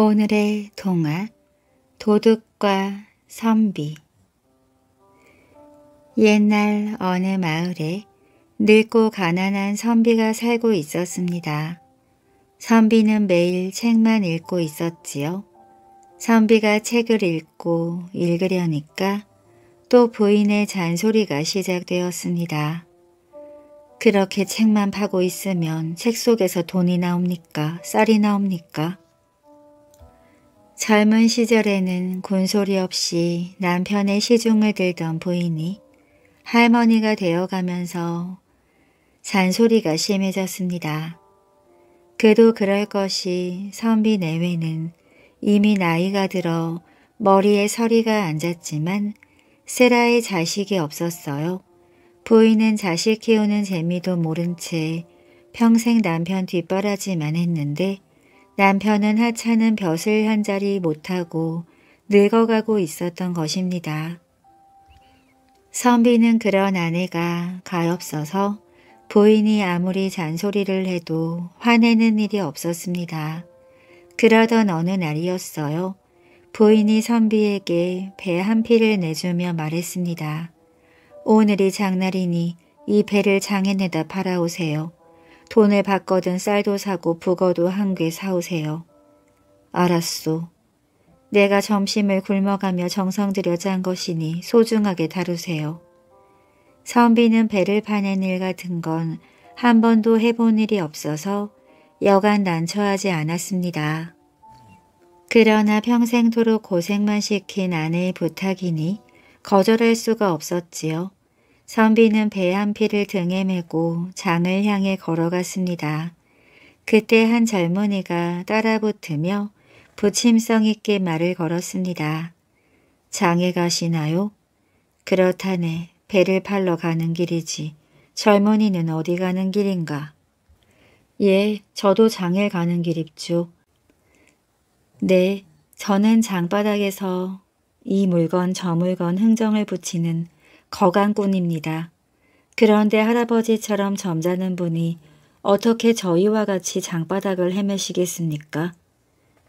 오늘의 동화 도둑과 선비 옛날 어느 마을에 늙고 가난한 선비가 살고 있었습니다. 선비는 매일 책만 읽고 있었지요. 선비가 책을 읽고 읽으려니까 또 부인의 잔소리가 시작되었습니다. 그렇게 책만 파고 있으면 책 속에서 돈이 나옵니까? 쌀이 나옵니까? 젊은 시절에는 곤소리 없이 남편의 시중을 들던 부인이 할머니가 되어가면서 잔소리가 심해졌습니다. 그도 그럴 것이 선비 내외는 이미 나이가 들어 머리에 서리가 앉았지만 세라의 자식이 없었어요. 부인은 자식 키우는 재미도 모른 채 평생 남편 뒷바라지만 했는데 남편은 하찮은 벼슬 한 자리 못하고 늙어가고 있었던 것입니다. 선비는 그런 아내가 가엾어서 부인이 아무리 잔소리를 해도 화내는 일이 없었습니다. 그러던 어느 날이었어요. 부인이 선비에게 배 한 피를 내주며 말했습니다. 오늘이 장날이니 이 배를 장에내다 팔아오세요. 돈을 받거든 쌀도 사고 북어도 한 개 사오세요. 알았소. 내가 점심을 굶어가며 정성들여 짠 것이니 소중하게 다루세요. 선비는 배를 파는일 같은 건 한 번도 해본 일이 없어서 여간 난처하지 않았습니다. 그러나 평생토록 고생만 시킨 아내의 부탁이니 거절할 수가 없었지요. 선비는 배 한 피를 등에 메고 장을 향해 걸어갔습니다. 그때 한 젊은이가 따라붙으며 부침성 있게 말을 걸었습니다. 장에 가시나요? 그렇다네. 배를 팔러 가는 길이지. 젊은이는 어디 가는 길인가? 예, 저도 장에 가는 길입죠. 네, 저는 장바닥에서 이 물건 저 물건 흥정을 붙이는 거강꾼입니다. 그런데 할아버지처럼 점잖은 분이 어떻게 저희와 같이 장바닥을 헤매시겠습니까?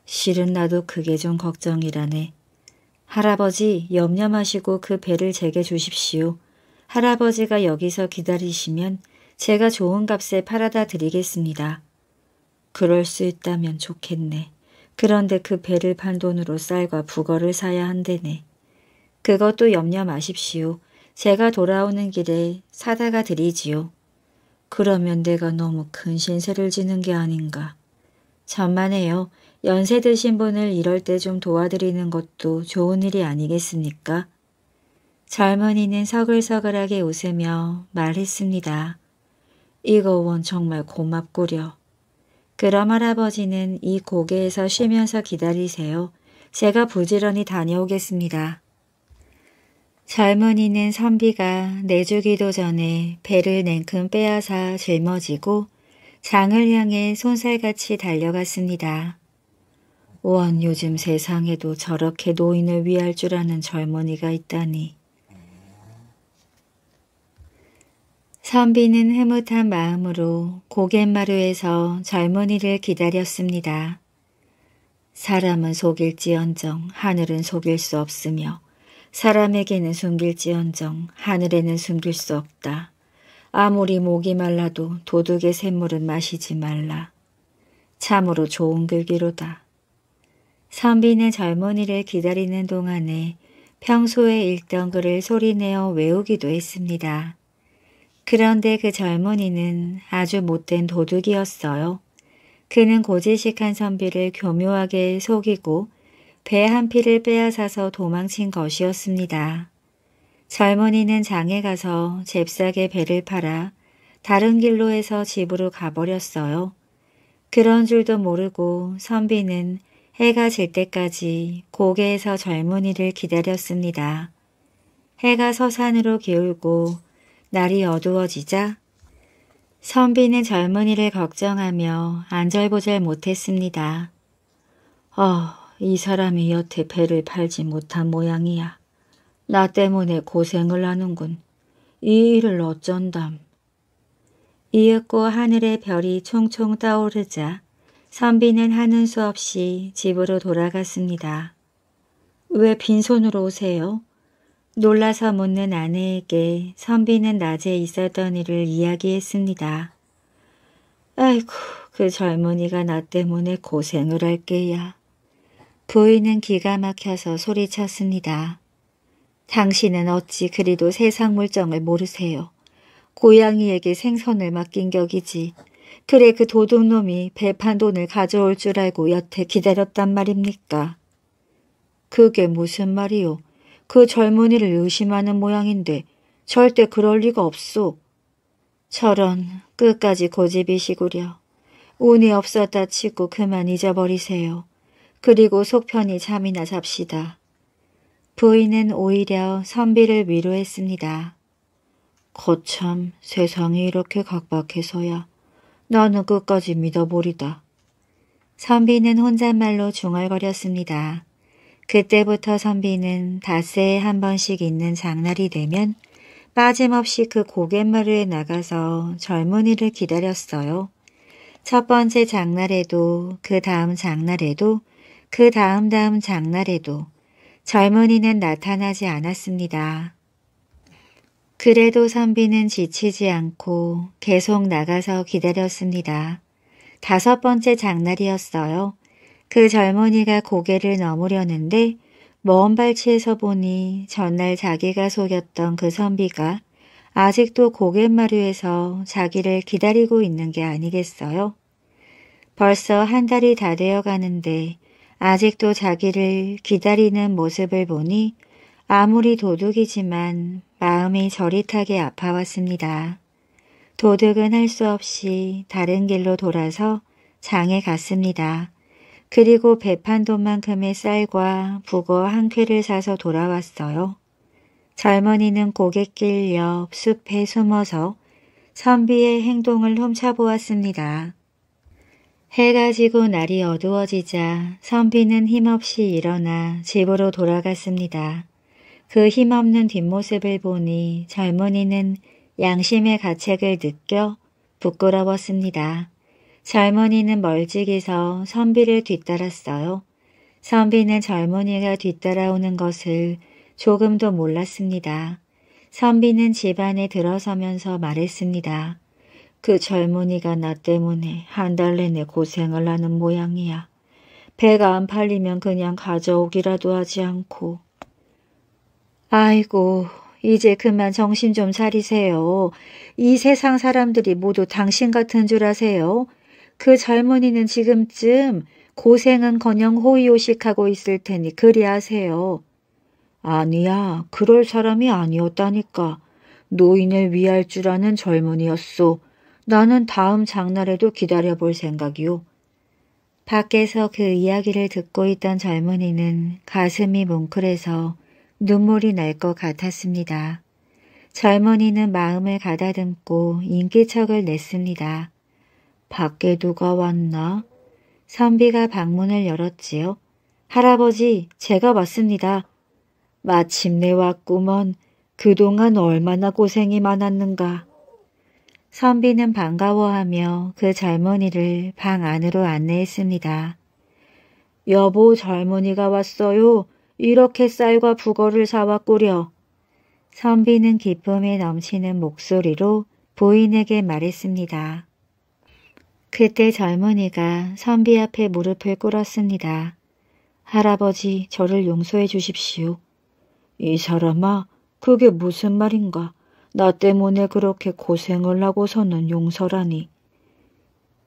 실은 나도 그게 좀 걱정이라네. 할아버지 염려 마시고 그 배를 제게 주십시오. 할아버지가 여기서 기다리시면 제가 좋은 값에 팔아다 드리겠습니다. 그럴 수 있다면 좋겠네. 그런데 그 배를 판 돈으로 쌀과 북어를 사야 한대네. 그것도 염려 마십시오. 제가 돌아오는 길에 사다가 드리지요. 그러면 내가 너무 큰 신세를 지는 게 아닌가. 전만해요 연세 드신 분을 이럴 때 좀 도와드리는 것도 좋은 일이 아니겠습니까? 젊은이는 서글서글하게 웃으며 말했습니다. 이거 원 정말 고맙구려. 그럼 할아버지는 이 고개에서 쉬면서 기다리세요. 제가 부지런히 다녀오겠습니다. 젊은이는 선비가 내주기도 전에 배를 냉큼 빼앗아 짊어지고 장을 향해 손살같이 달려갔습니다. 원 요즘 세상에도 저렇게 노인을 위할 줄 아는 젊은이가 있다니. 선비는 흐뭇한 마음으로 고갯마루에서 젊은이를 기다렸습니다. 사람은 속일지언정 하늘은 속일 수 없으며 사람에게는 숨길지언정 하늘에는 숨길 수 없다. 아무리 목이 말라도 도둑의 샘물은 마시지 말라. 참으로 좋은 글귀로다. 선비는 젊은이를 기다리는 동안에 평소에 읽던 글을 소리내어 외우기도 했습니다. 그런데 그 젊은이는 아주 못된 도둑이었어요. 그는 고지식한 선비를 교묘하게 속이고 배한 피를 빼앗아서 도망친 것이었습니다. 젊은이는 장에 가서 잽싸게 배를 팔아 다른 길로 해서 집으로 가버렸어요. 그런 줄도 모르고 선비는 해가 질 때까지 고개에서 젊은이를 기다렸습니다. 해가 서산으로 기울고 날이 어두워지자 선비는 젊은이를 걱정하며 안절부절 못했습니다. 어, 이 사람이 여태 배를 팔지 못한 모양이야. 나 때문에 고생을 하는군. 이 일을 어쩐담. 이윽고 하늘의 별이 총총 떠오르자 선비는 하는 수 없이 집으로 돌아갔습니다. 왜 빈손으로 오세요? 놀라서 묻는 아내에게 선비는 낮에 있었던 일을 이야기했습니다. 아이고, 그 젊은이가 나 때문에 고생을 할 게야. 부인은 기가 막혀서 소리쳤습니다. 당신은 어찌 그리도 세상 물정을 모르세요. 고양이에게 생선을 맡긴 격이지. 그래 그 도둑놈이 배판 돈을 가져올 줄 알고 여태 기다렸단 말입니까? 그게 무슨 말이요. 그 젊은이를 의심하는 모양인데 절대 그럴 리가 없소. 저런 끝까지 고집이시구려. 운이 없었다 치고 그만 잊어버리세요. 그리고 속편히 잠이나 잡시다. 부인은 오히려 선비를 위로했습니다. 거참 세상이 이렇게 각박해서야 나는 끝까지 믿어보리다. 선비는 혼잣말로 중얼거렸습니다. 그때부터 선비는 닷새에 한 번씩 있는 장날이 되면 빠짐없이 그 고갯마루에 나가서 젊은이를 기다렸어요. 첫 번째 장날에도 그 다음 장날에도 그 다음 다음 장날에도 젊은이는 나타나지 않았습니다. 그래도 선비는 지치지 않고 계속 나가서 기다렸습니다. 다섯 번째 장날이었어요. 그 젊은이가 고개를 넘으려는데 먼 발치에서 보니 전날 자기가 속였던 그 선비가 아직도 고갯마루에서 자기를 기다리고 있는 게 아니겠어요? 벌써 한 달이 다 되어 가는데 아직도 자기를 기다리는 모습을 보니 아무리 도둑이지만 마음이 저릿하게 아파왔습니다. 도둑은 할 수 없이 다른 길로 돌아서 장에 갔습니다. 그리고 배판 돈만큼의 쌀과 북어 한 쾌를 사서 돌아왔어요. 젊은이는 고갯길 옆 숲에 숨어서 선비의 행동을 훔쳐보았습니다. 해가 지고 날이 어두워지자 선비는 힘없이 일어나 집으로 돌아갔습니다. 그 힘없는 뒷모습을 보니 젊은이는 양심의 가책을 느껴 부끄러웠습니다. 젊은이는 멀찍이서 선비를 뒤따랐어요. 선비는 젊은이가 뒤따라오는 것을 조금도 몰랐습니다. 선비는 집안에 들어서면서 말했습니다. 그 젊은이가 나 때문에 한 달 내내 고생을 하는 모양이야. 배가 안 팔리면 그냥 가져오기라도 하지 않고. 아이고, 이제 그만 정신 좀 차리세요. 이 세상 사람들이 모두 당신 같은 줄 아세요. 그 젊은이는 지금쯤 고생은커녕 호의호식하고 있을 테니 그리하세요. 아니야, 그럴 사람이 아니었다니까. 노인을 위할 줄 아는 젊은이였소. 나는 다음 장날에도 기다려볼 생각이요. 밖에서 그 이야기를 듣고 있던 젊은이는 가슴이 뭉클해서 눈물이 날 것 같았습니다. 젊은이는 마음을 가다듬고 인기척을 냈습니다. 밖에 누가 왔나? 선비가 방문을 열었지요. 할아버지, 제가 왔습니다. 마침내 왔구먼. 그동안 얼마나 고생이 많았는가. 선비는 반가워하며 그 젊은이를 방 안으로 안내했습니다. 여보 젊은이가 왔어요. 이렇게 쌀과 북어를 사왔구려. 선비는 기쁨이 넘치는 목소리로 부인에게 말했습니다. 그때 젊은이가 선비 앞에 무릎을 꿇었습니다. 할아버지 저를 용서해 주십시오. 이 사람아 그게 무슨 말인가? 나 때문에 그렇게 고생을 하고서는 용서라니.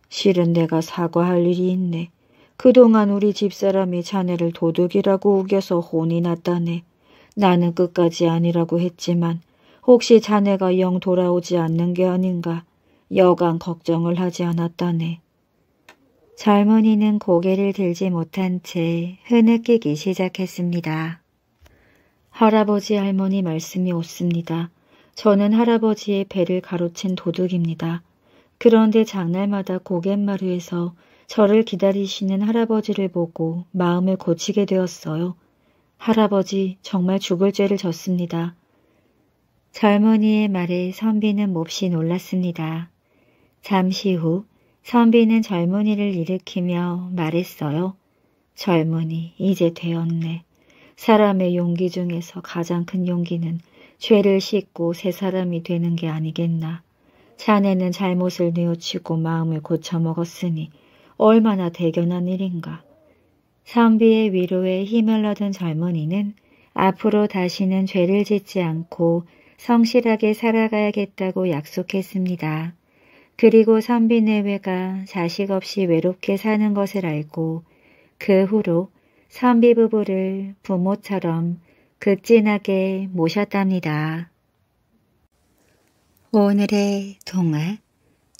실은 내가 사과할 일이 있네. 그동안 우리 집사람이 자네를 도둑이라고 우겨서 혼이 났다네. 나는 끝까지 아니라고 했지만 혹시 자네가 영 돌아오지 않는 게 아닌가 여간 걱정을 하지 않았다네. 젊은이는 고개를 들지 못한 채 흐느끼기 시작했습니다. 할아버지 할머니 말씀이 옳습니다. 저는 할아버지의 배를 가로챈 도둑입니다. 그런데 장날마다 고갯마루에서 저를 기다리시는 할아버지를 보고 마음을 고치게 되었어요. 할아버지 정말 죽을 죄를 졌습니다. 젊은이의 말에 선비는 몹시 놀랐습니다. 잠시 후 선비는 젊은이를 일으키며 말했어요. 젊은이 이제 되었네. 사람의 용기 중에서 가장 큰 용기는 죄를 씻고 새 사람이 되는 게 아니겠나. 자네는 잘못을 뉘우치고 마음을 고쳐먹었으니 얼마나 대견한 일인가. 선비의 위로에 힘을 얻은 젊은이는 앞으로 다시는 죄를 짓지 않고 성실하게 살아가야겠다고 약속했습니다. 그리고 선비내외가 자식 없이 외롭게 사는 것을 알고 그 후로 선비 부부를 부모처럼 극진하게 모셨답니다. 오늘의 동화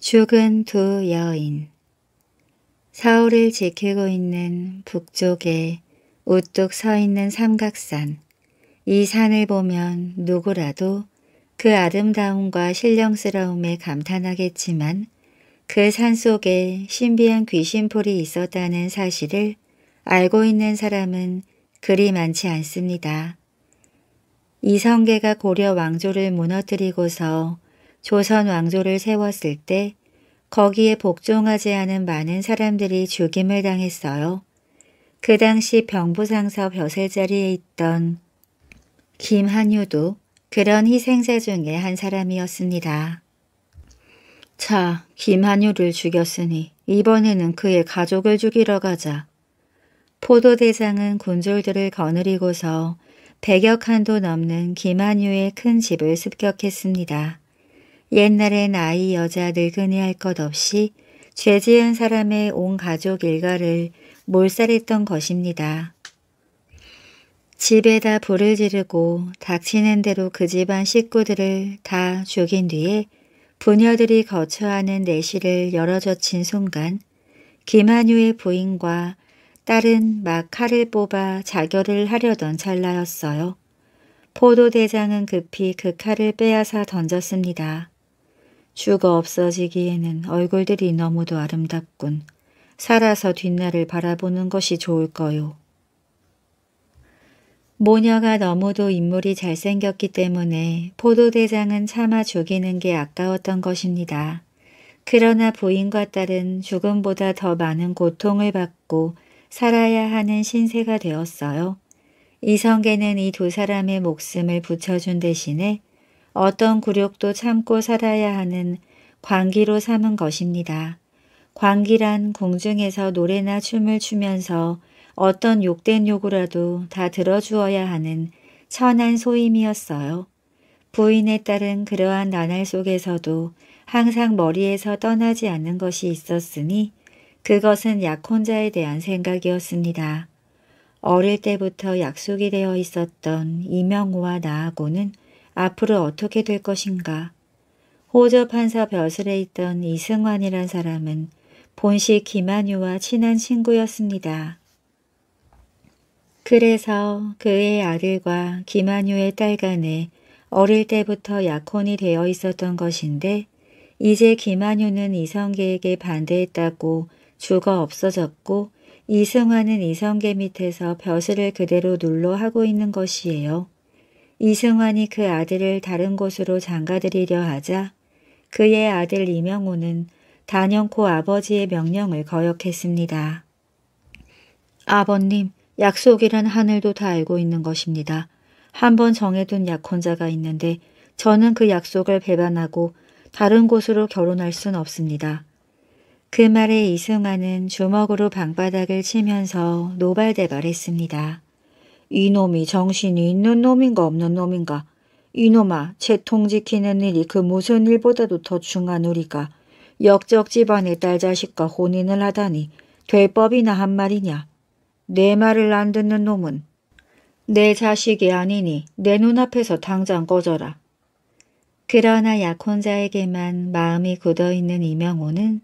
죽은 두 여인 서울을 지키고 있는 북쪽에 우뚝 서 있는 삼각산 이 산을 보면 누구라도 그 아름다움과 신령스러움에 감탄하겠지만 그 산 속에 신비한 귀신풀이 있었다는 사실을 알고 있는 사람은 그리 많지 않습니다. 이성계가 고려 왕조를 무너뜨리고서 조선 왕조를 세웠을 때 거기에 복종하지 않은 많은 사람들이 죽임을 당했어요. 그 당시 병부상서 벼슬 자리에 있던 김한유도 그런 희생자 중에 한 사람이었습니다. 자, 김한유를 죽였으니 이번에는 그의 가족을 죽이러 가자. 포도대장은 군졸들을 거느리고서 백0 0여 칸도 넘는 김한유의 큰 집을 습격했습니다. 옛날엔 아이 여자 늙은이 할 것 없이 죄 지은 사람의 온 가족 일가를 몰살했던 것입니다. 집에다 불을 지르고 닥치는 대로 그 집안 식구들을 다 죽인 뒤에 부녀들이 거처하는 내실을 열어젖힌 순간 김한유의 부인과 딸은 막 칼을 뽑아 자결을 하려던 찰나였어요. 포도대장은 급히 그 칼을 빼앗아 던졌습니다. 죽어 없어지기에는 얼굴들이 너무도 아름답군. 살아서 뒷날을 바라보는 것이 좋을 거요. 모녀가 너무도 인물이 잘생겼기 때문에 포도대장은 참아 죽이는 게 아까웠던 것입니다. 그러나 부인과 딸은 죽음보다 더 많은 고통을 받고 살아야 하는 신세가 되었어요. 이성계는 이 두 사람의 목숨을 붙여준 대신에 어떤 굴욕도 참고 살아야 하는 광기로 삼은 것입니다. 광기란 공중에서 노래나 춤을 추면서 어떤 욕된 요구라도 다 들어주어야 하는 천한 소임이었어요. 부인에 따른 그러한 나날 속에서도 항상 머리에서 떠나지 않는 것이 있었으니 그것은 약혼자에 대한 생각이었습니다. 어릴 때부터 약속이 되어 있었던 이명우와 나하고는 앞으로 어떻게 될 것인가. 호저 판사 벼슬에 있던 이승환이란 사람은 본시 김한유와 친한 친구였습니다. 그래서 그의 아들과 김한유의 딸 간에 어릴 때부터 약혼이 되어 있었던 것인데 이제 김한유는 이성계에게 반대했다고 주가 없어졌고 이승환은 이성계 밑에서 벼슬을 그대로 눌러 하고 있는 것이에요. 이승환이 그 아들을 다른 곳으로 장가들이려 하자 그의 아들 이명호는 단연코 아버지의 명령을 거역했습니다. 아버님, 약속이란 하늘도 다 알고 있는 것입니다. 한번 정해둔 약혼자가 있는데 저는 그 약속을 배반하고 다른 곳으로 결혼할 순 없습니다. 그 말에 이승환은 주먹으로 방바닥을 치면서 노발대발했습니다. 이놈이 정신이 있는 놈인가 없는 놈인가. 이놈아 채통 지키는 일이 그 무슨 일보다도 더 중한 우리가 역적 집안의 딸 자식과 혼인을 하다니 될 법이나 한 말이냐. 내 말을 안 듣는 놈은 내 자식이 아니니 내 눈앞에서 당장 꺼져라. 그러나 약혼자에게만 마음이 굳어있는 이명호는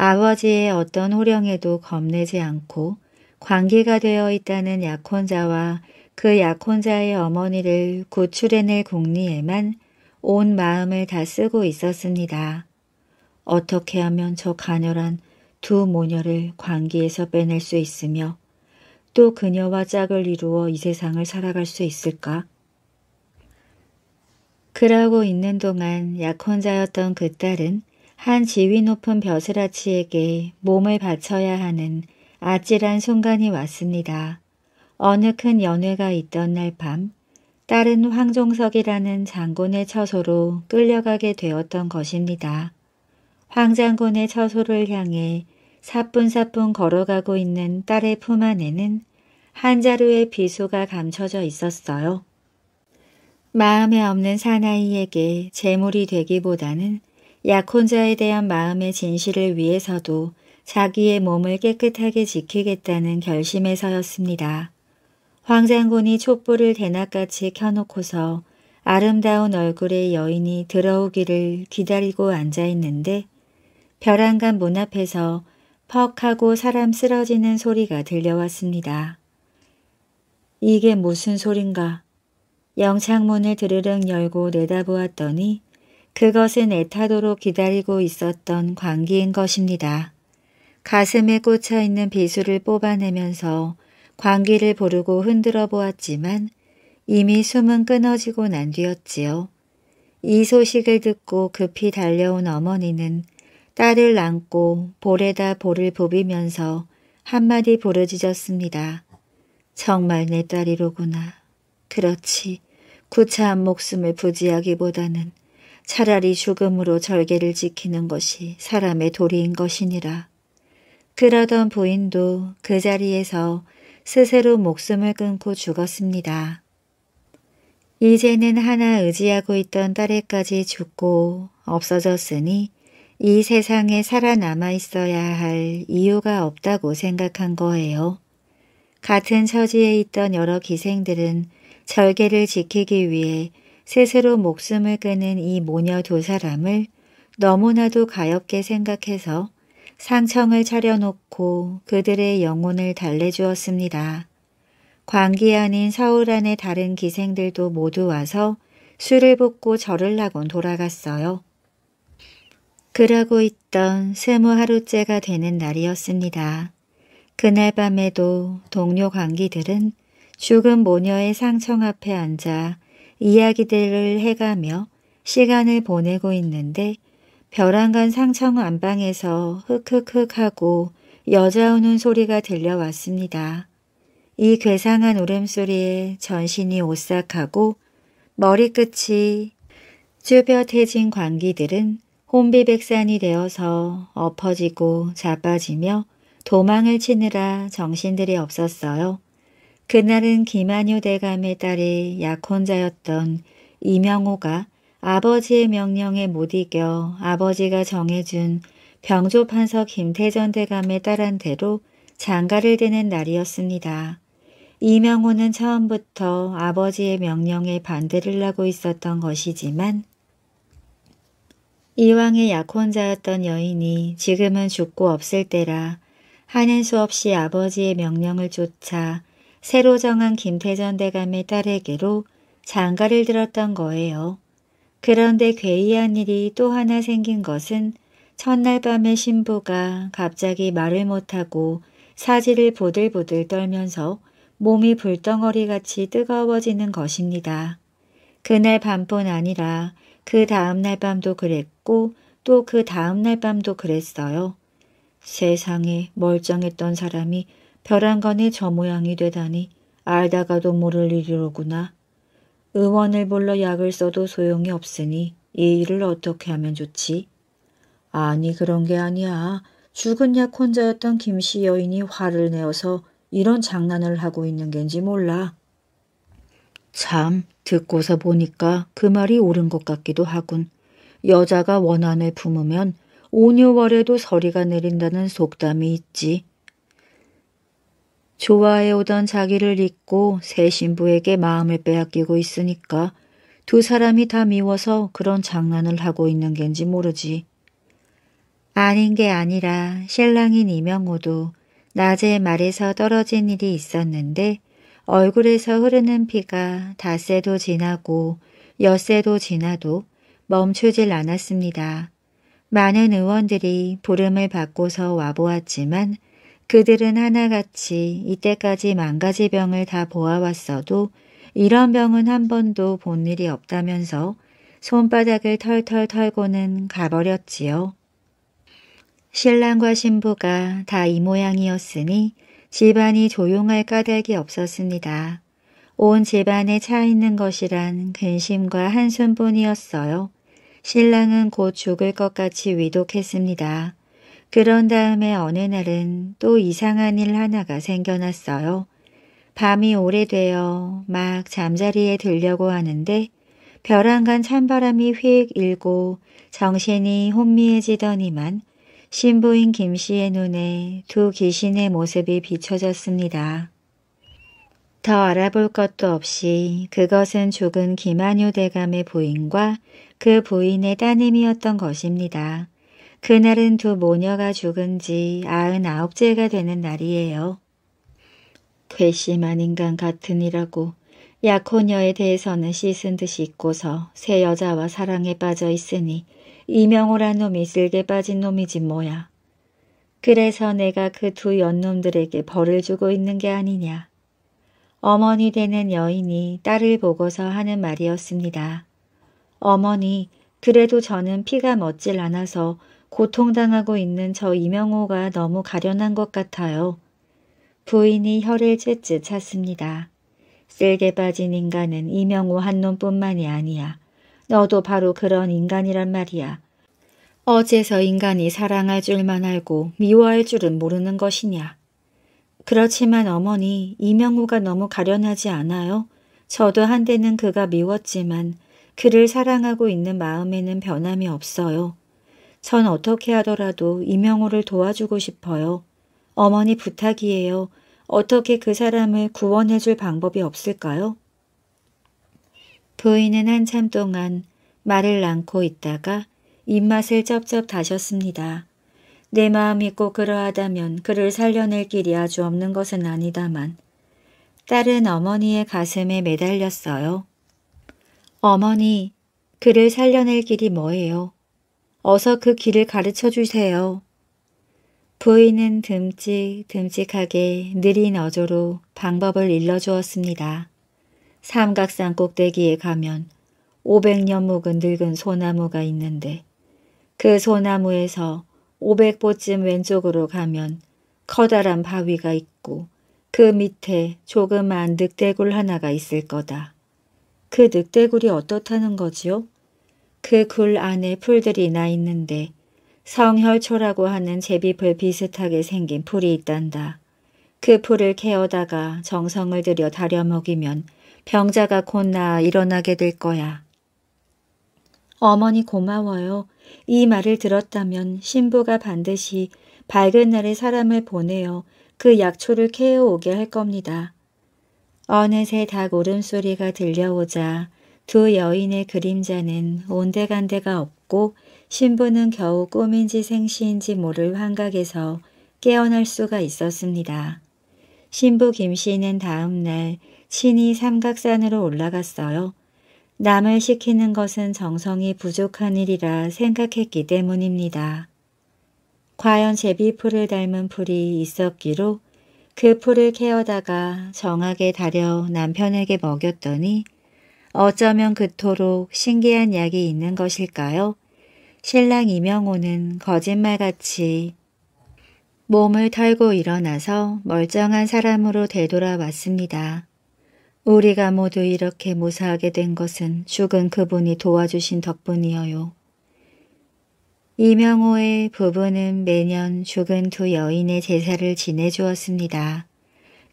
아버지의 어떤 호령에도 겁내지 않고 관계가 되어 있다는 약혼자와 그 약혼자의 어머니를 구출해낼 궁리에만온 마음을 다 쓰고 있었습니다. 어떻게 하면 저 가녀란 두 모녀를 관계에서 빼낼 수 있으며 또 그녀와 짝을 이루어 이 세상을 살아갈 수 있을까? 그러고 있는 동안 약혼자였던 그 딸은 한 지위 높은 벼슬아치에게 몸을 바쳐야 하는 아찔한 순간이 왔습니다. 어느 큰 연회가 있던 날 밤, 딸은 황종석이라는 장군의 처소로 끌려가게 되었던 것입니다. 황장군의 처소를 향해 사뿐사뿐 걸어가고 있는 딸의 품 안에는 한 자루의 비수가 감춰져 있었어요. 마음에 없는 사나이에게 재물이 되기보다는 약혼자에 대한 마음의 진실을 위해서도 자기의 몸을 깨끗하게 지키겠다는 결심에 서였습니다. 황장군이 촛불을 대낮같이 켜놓고서 아름다운 얼굴의 여인이 들어오기를 기다리고 앉아있는데 벼랑간 문 앞에서 퍽 하고 사람 쓰러지는 소리가 들려왔습니다. 이게 무슨 소린가? 영창문을 드르륵 열고 내다보았더니 그것은 애타도록 기다리고 있었던 광기인 것입니다. 가슴에 꽂혀있는 비수를 뽑아내면서 광기를 부르고 흔들어 보았지만 이미 숨은 끊어지고 난 뒤였지요. 이 소식을 듣고 급히 달려온 어머니는 딸을 안고 볼에다 볼을 부비면서 한마디 부르짖었습니다. 정말 내 딸이로구나. 그렇지. 구차한 목숨을 부지하기보다는 차라리 죽음으로 절개를 지키는 것이 사람의 도리인 것이니라. 그러던 부인도 그 자리에서 스스로 목숨을 끊고 죽었습니다. 이제는 하나 의지하고 있던 딸에까지 죽고 없어졌으니 이 세상에 살아남아 있어야 할 이유가 없다고 생각한 거예요. 같은 처지에 있던 여러 기생들은 절개를 지키기 위해 스스로 목숨을 끊은 이 모녀 두 사람을 너무나도 가엽게 생각해서 상청을 차려놓고 그들의 영혼을 달래주었습니다. 광기 아닌 서울 안의 다른 기생들도 모두 와서 술을 붓고 절을 하곤 돌아갔어요. 그러고 있던 스무 하루째가 되는 날이었습니다. 그날 밤에도 동료 광기들은 죽은 모녀의 상청 앞에 앉아 이야기들을 해가며 시간을 보내고 있는데 벼랑간 상청 안방에서 흑흑흑 하고 여자 우는 소리가 들려왔습니다. 이 괴상한 울음소리에 전신이 오싹하고 머리끝이 쭈뼛해진 광기들은 혼비백산이 되어서 엎어지고 자빠지며 도망을 치느라 정신들이 없었어요. 그날은 김한효 대감의 딸이 약혼자였던 이명호가 아버지의 명령에 못 이겨 아버지가 정해준 병조판서 김태전 대감의 딸한 대로 장가를 되는 날이었습니다. 이명호는 처음부터 아버지의 명령에 반대를 하고 있었던 것이지만 이왕의 약혼자였던 여인이 지금은 죽고 없을 때라 하는 수 없이 아버지의 명령을 쫓아 새로 정한 김태전 대감의 딸에게로 장가를 들었던 거예요. 그런데 괴이한 일이 또 하나 생긴 것은 첫날 밤에 신부가 갑자기 말을 못하고 사지를 보들보들 떨면서 몸이 불덩어리같이 뜨거워지는 것입니다. 그날 밤뿐 아니라 그 다음날 밤도 그랬고 또 그 다음날 밤도 그랬어요. 세상에 멀쩡했던 사람이 벼랑간이 저 모양이 되다니 알다가도 모를 일이로구나. 의원을 불러 약을 써도 소용이 없으니 이 일을 어떻게 하면 좋지? 아니 그런 게 아니야. 죽은 약 혼자였던 김씨 여인이 화를 내어서 이런 장난을 하고 있는 겐지 몰라. 참 듣고서 보니까 그 말이 옳은 것 같기도 하군. 여자가 원한을 품으면 오뉴월에도 서리가 내린다는 속담이 있지. 좋아해오던 자기를 잊고 새 신부에게 마음을 빼앗기고 있으니까 두 사람이 다 미워서 그런 장난을 하고 있는 겐지 모르지. 아닌 게 아니라 신랑인 이명호도 낮에 말에서 떨어진 일이 있었는데 얼굴에서 흐르는 피가 닷새도 지나고 엿새도 지나도 멈추질 않았습니다. 많은 의원들이 부름을 받고서 와보았지만 그들은 하나같이 이때까지 만 가지 병을 다 보아왔어도 이런 병은 한 번도 본 일이 없다면서 손바닥을 털털 털고는 가버렸지요. 신랑과 신부가 다 이 모양이었으니 집안이 조용할 까닭이 없었습니다. 온 집안에 차 있는 것이란 근심과 한숨뿐이었어요. 신랑은 곧 죽을 것 같이 위독했습니다. 그런 다음에 어느 날은 또 이상한 일 하나가 생겨났어요. 밤이 오래되어 막 잠자리에 들려고 하는데 벼랑간 찬바람이 휙 일고 정신이 혼미해지더니만 신부인 김씨의 눈에 두 귀신의 모습이 비춰졌습니다. 더 알아볼 것도 없이 그것은 죽은 김한효 대감의 부인과 그 부인의 따님이었던 것입니다. 그날은 두 모녀가 죽은 지 아흔아홉째가 되는 날이에요. 괘씸한 인간 같으니라고 약혼녀에 대해서는 씻은 듯이 잊고서 새 여자와 사랑에 빠져 있으니 이명호란 놈이 쓸개 빠진 놈이지 뭐야. 그래서 내가 그 두 연놈들에게 벌을 주고 있는 게 아니냐. 어머니 되는 여인이 딸을 보고서 하는 말이었습니다. 어머니, 그래도 저는 피가 멋질 않아서 고통당하고 있는 저 이명호가 너무 가련한 것 같아요. 부인이 혀를 쯧쯧 찼습니다. 쓸개 빠진 인간은 이명호 한 놈뿐만이 아니야. 너도 바로 그런 인간이란 말이야. 어째서 인간이 사랑할 줄만 알고 미워할 줄은 모르는 것이냐. 그렇지만 어머니, 이명호가 너무 가련하지 않아요? 저도 한때는 그가 미웠지만 그를 사랑하고 있는 마음에는 변함이 없어요. 전 어떻게 하더라도 이명호를 도와주고 싶어요. 어머니 부탁이에요. 어떻게 그 사람을 구원해줄 방법이 없을까요? 부인은 한참 동안 말을 안고 있다가 입맛을 쩝쩝 다셨습니다. 내 마음이 꼭 그러하다면 그를 살려낼 길이 아주 없는 것은 아니다만 딸은 어머니의 가슴에 매달렸어요. 어머니, 그를 살려낼 길이 뭐예요? 어서 그 길을 가르쳐 주세요. 부인은 듬직듬직하게 느린 어조로 방법을 일러주었습니다. 삼각산 꼭대기에 가면 500년 묵은 늙은 소나무가 있는데 그 소나무에서 500보쯤 왼쪽으로 가면 커다란 바위가 있고 그 밑에 조그만 늑대굴 하나가 있을 거다. 그 늑대굴이 어떻다는 거지요? 그굴 안에 풀들이 나 있는데 성혈초라고 하는 제비풀 비슷하게 생긴 풀이 있단다. 그 풀을 캐어다가 정성을 들여 다려 먹이면 병자가 곧 나아 일어나게 될 거야. 어머니 고마워요. 이 말을 들었다면 신부가 반드시 밝은 날에 사람을 보내어 그 약초를 캐어오게 할 겁니다. 어느새 닭 울음소리가 들려오자 두 여인의 그림자는 온데간데가 없고 신부는 겨우 꿈인지 생시인지 모를 환각에서 깨어날 수가 있었습니다. 신부 김씨는 다음 날 친히 삼각산으로 올라갔어요. 남을 시키는 것은 정성이 부족한 일이라 생각했기 때문입니다. 과연 제비풀을 닮은 풀이 있었기로 그 풀을 캐어다가 정하게 다려 남편에게 먹였더니 어쩌면 그토록 신기한 약이 있는 것일까요? 신랑 이명호는 거짓말같이 몸을 털고 일어나서 멀쩡한 사람으로 되돌아왔습니다. 우리가 모두 이렇게 무사하게 된 것은 죽은 그분이 도와주신 덕분이어요. 이명호의 부부는 매년 죽은 두 여인의 제사를 지내주었습니다.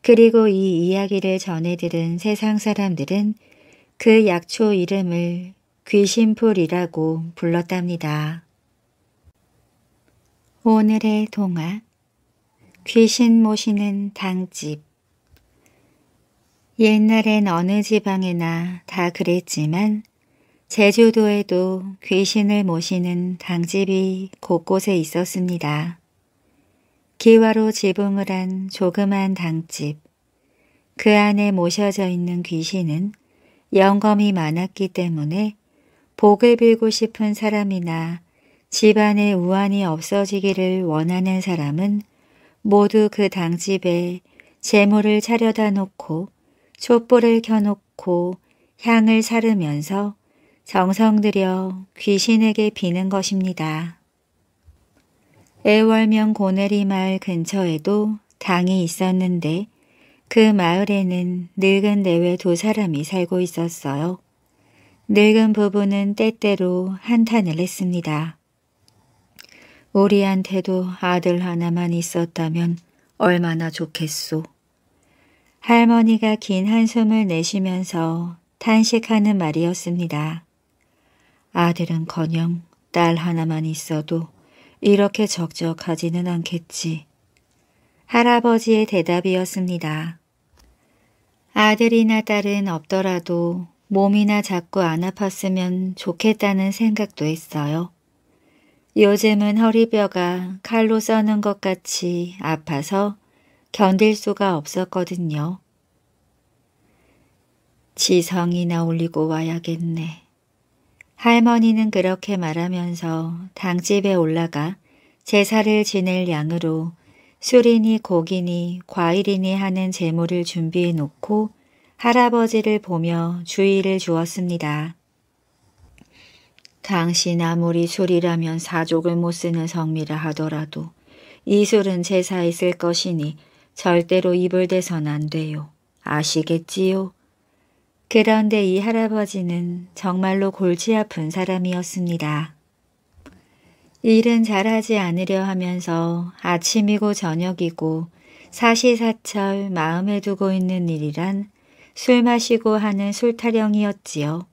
그리고 이 이야기를 전해들은 세상 사람들은 그 약초 이름을 귀신풀이라고 불렀답니다. 오늘의 동화 귀신 모시는 당집 옛날엔 어느 지방에나 다 그랬지만 제주도에도 귀신을 모시는 당집이 곳곳에 있었습니다. 기와로 지붕을 한 조그만 당집 그 안에 모셔져 있는 귀신은 영검이 많았기 때문에 복을 빌고 싶은 사람이나 집안에 우환이 없어지기를 원하는 사람은 모두 그 당집에 재물을 차려다 놓고 촛불을 켜놓고 향을 사르면서 정성들여 귀신에게 비는 것입니다. 애월명고내리 마을 근처에도 당이 있었는데 그 마을에는 늙은 내외 두 사람이 살고 있었어요. 늙은 부부는 때때로 한탄을 했습니다. 우리한테도 아들 하나만 있었다면 얼마나 좋겠소. 할머니가 긴 한숨을 내쉬면서 탄식하는 말이었습니다. 아들은커녕 딸 하나만 있어도 이렇게 적적하지는 않겠지. 할아버지의 대답이었습니다. 아들이나 딸은 없더라도 몸이나 자꾸 안 아팠으면 좋겠다는 생각도 했어요. 요즘은 허리뼈가 칼로 써는 것 같이 아파서 견딜 수가 없었거든요. 지성이나 올리고 와야겠네. 할머니는 그렇게 말하면서 당집에 올라가 제사를 지낼 양으로 술이니 고기니 과일이니 하는 재물을 준비해 놓고 할아버지를 보며 주의를 주었습니다. 당신 아무리 술이라면 사족을 못 쓰는 성미라 하더라도 이 술은 제사에 쓸 것이니 절대로 입을 대선 안 돼요. 아시겠지요? 그런데 이 할아버지는 정말로 골치 아픈 사람이었습니다. 일은 잘하지 않으려 하면서 아침이고 저녁이고 사시사철 마음에 두고 있는 일이란 술 마시고 하는 술타령이었지요.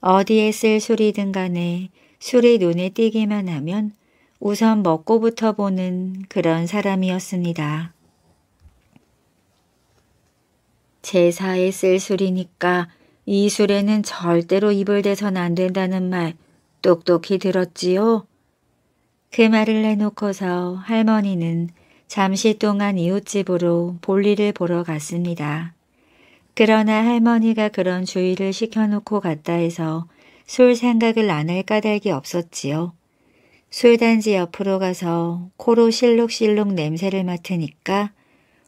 어디에 쓸 술이든 간에 술이 눈에 띄기만 하면 우선 먹고부터 보는 그런 사람이었습니다. 제사에 쓸 술이니까 이 술에는 절대로 입을 대선 안 된다는 말 똑똑히 들었지요. 그 말을 해놓고서 할머니는 잠시 동안 이웃집으로 볼일을 보러 갔습니다. 그러나 할머니가 그런 주의를 시켜놓고 갔다 해서 술 생각을 안 할 까닭이 없었지요. 술단지 옆으로 가서 코로 실룩실룩 냄새를 맡으니까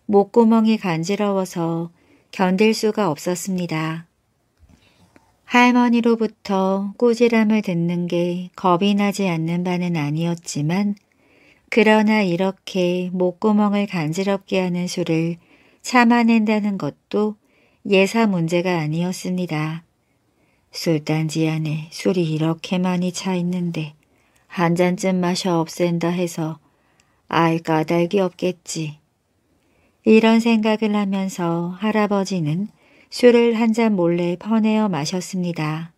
목구멍이 간지러워서 견딜 수가 없었습니다. 할머니로부터 꾸지람을 듣는 게 겁이 나지 않는 바는 아니었지만 그러나 이렇게 목구멍을 간지럽게 하는 술을 참아낸다는 것도 예사 문제가 아니었습니다. 술단지 안에 술이 이렇게 많이 차 있는데 한 잔쯤 마셔 없앤다 해서 알 까닭이 없겠지. 이런 생각을 하면서 할아버지는 술을 한 잔 몰래 퍼내어 마셨습니다.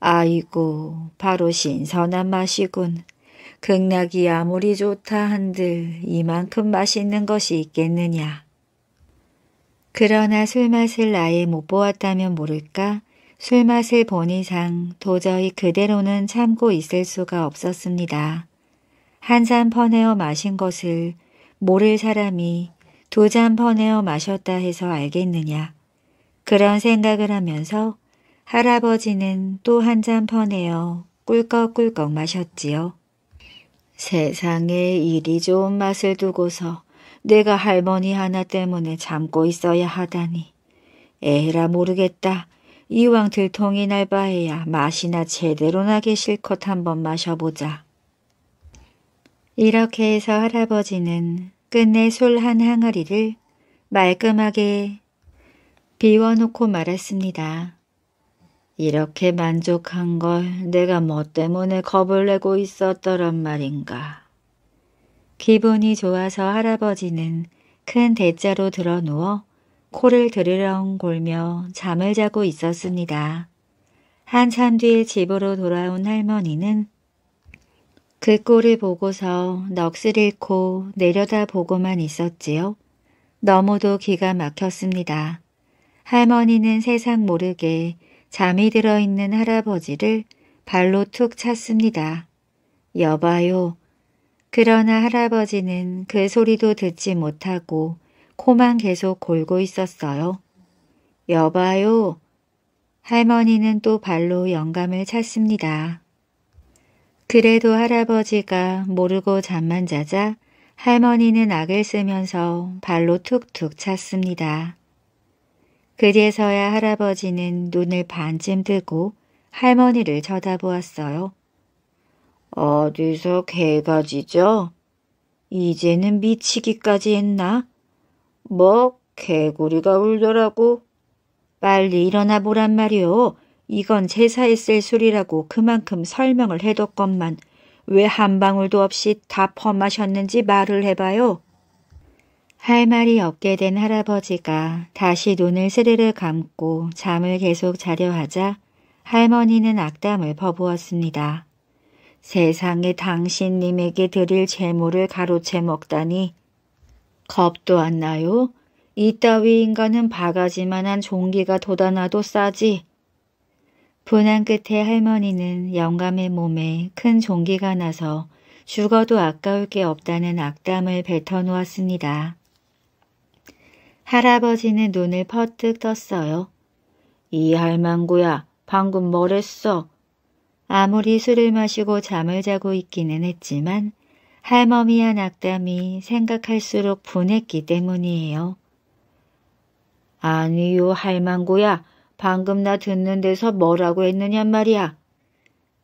아이고 바로 신선한 맛이군. 극락이 아무리 좋다 한들 이만큼 맛있는 것이 있겠느냐. 그러나 술맛을 아예 못 보았다면 모를까 술맛을 본 이상 도저히 그대로는 참고 있을 수가 없었습니다. 한 잔 퍼내어 마신 것을 모를 사람이 두 잔 퍼내어 마셨다 해서 알겠느냐. 그런 생각을 하면서 할아버지는 또 한 잔 퍼내어 꿀꺽꿀꺽 마셨지요. 세상에 일이 좋은 맛을 두고서 내가 할머니 하나 때문에 참고 있어야 하다니. 에라 모르겠다. 이왕 들통이 날 바에야 맛이나 제대로 나게 실컷 한번 마셔보자. 이렇게 해서 할아버지는 끝내 술 한 항아리를 말끔하게 비워놓고 말했습니다. 이렇게 만족한 걸 내가 뭐 때문에 겁을 내고 있었더란 말인가. 기분이 좋아서 할아버지는 큰 대자로 드러 누워 코를 들으렁 골며 잠을 자고 있었습니다. 한참 뒤에 집으로 돌아온 할머니는 그 꼴을 보고서 넋을 잃고 내려다보고만 있었지요. 너무도 기가 막혔습니다. 할머니는 세상 모르게 잠이 들어있는 할아버지를 발로 툭 찼습니다. 여봐요. 그러나 할아버지는 그 소리도 듣지 못하고 코만 계속 골고 있었어요. 여봐요. 할머니는 또 발로 영감을 찼습니다 그래도 할아버지가 모르고 잠만 자자 할머니는 악을 쓰면서 발로 툭툭 찼습니다. 그제서야 할아버지는 눈을 반쯤 뜨고 할머니를 쳐다보았어요. 어디서 개가 지죠? 이제는 미치기까지 했나? 뭐 개구리가 울더라고. 빨리 일어나 보란 말이오. 이건 제사에 쓸 술이라고 그만큼 설명을 해뒀건만 왜 한 방울도 없이 다 퍼마셨는지 말을 해봐요. 할 말이 없게 된 할아버지가 다시 눈을 스르르 감고 잠을 계속 자려 하자 할머니는 악담을 퍼부었습니다. 세상에 당신님에게 드릴 재물을 가로채 먹다니 겁도 안 나요? 이따위 인간은 바가지만한 종기가 돋아나도 싸지. 분한 끝에 할머니는 영감의 몸에 큰 종기가 나서 죽어도 아까울 게 없다는 악담을 뱉어놓았습니다. 할아버지는 눈을 퍼뜩 떴어요. 이 할망구야, 방금 뭐랬어? 아무리 술을 마시고 잠을 자고 있기는 했지만 할머니한 악담이 생각할수록 분했기 때문이에요. 아니요, 할망구야. 방금 나 듣는 데서 뭐라고 했느냐 말이야.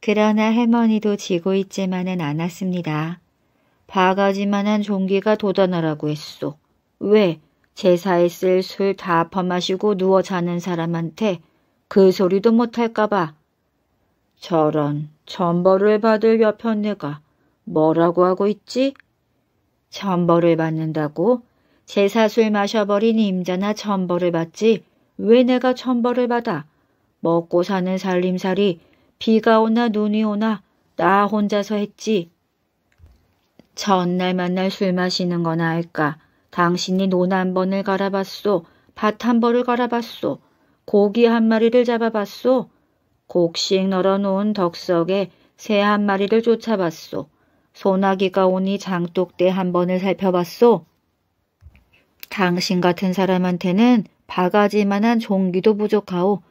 그러나 할머니도 지고 있지만은 않았습니다. 바가지만한 종기가 돋아나라고 했소. 왜? 제사에 쓸 술 다 퍼마시고 누워 자는 사람한테 그 소리도 못할까봐. 저런 전벌을 받을 여편네가 뭐라고 하고 있지? 전벌을 받는다고? 제사술 마셔버린 임자나 전벌을 받지 왜 내가 전벌을 받아? 먹고 사는 살림살이 비가 오나 눈이 오나 나 혼자서 했지. 전날 만날 술 마시는 거나 할까 당신이 논 한 번을 갈아봤소. 밭 한 벌을 갈아봤소. 고기 한 마리를 잡아봤소. 곡식 널어놓은 덕석에 새 한 마리를 쫓아봤소. 소나기가 오니 장독대 한 번을 살펴봤소. 당신 같은 사람한테는 바가지만한 종기도 부족하오.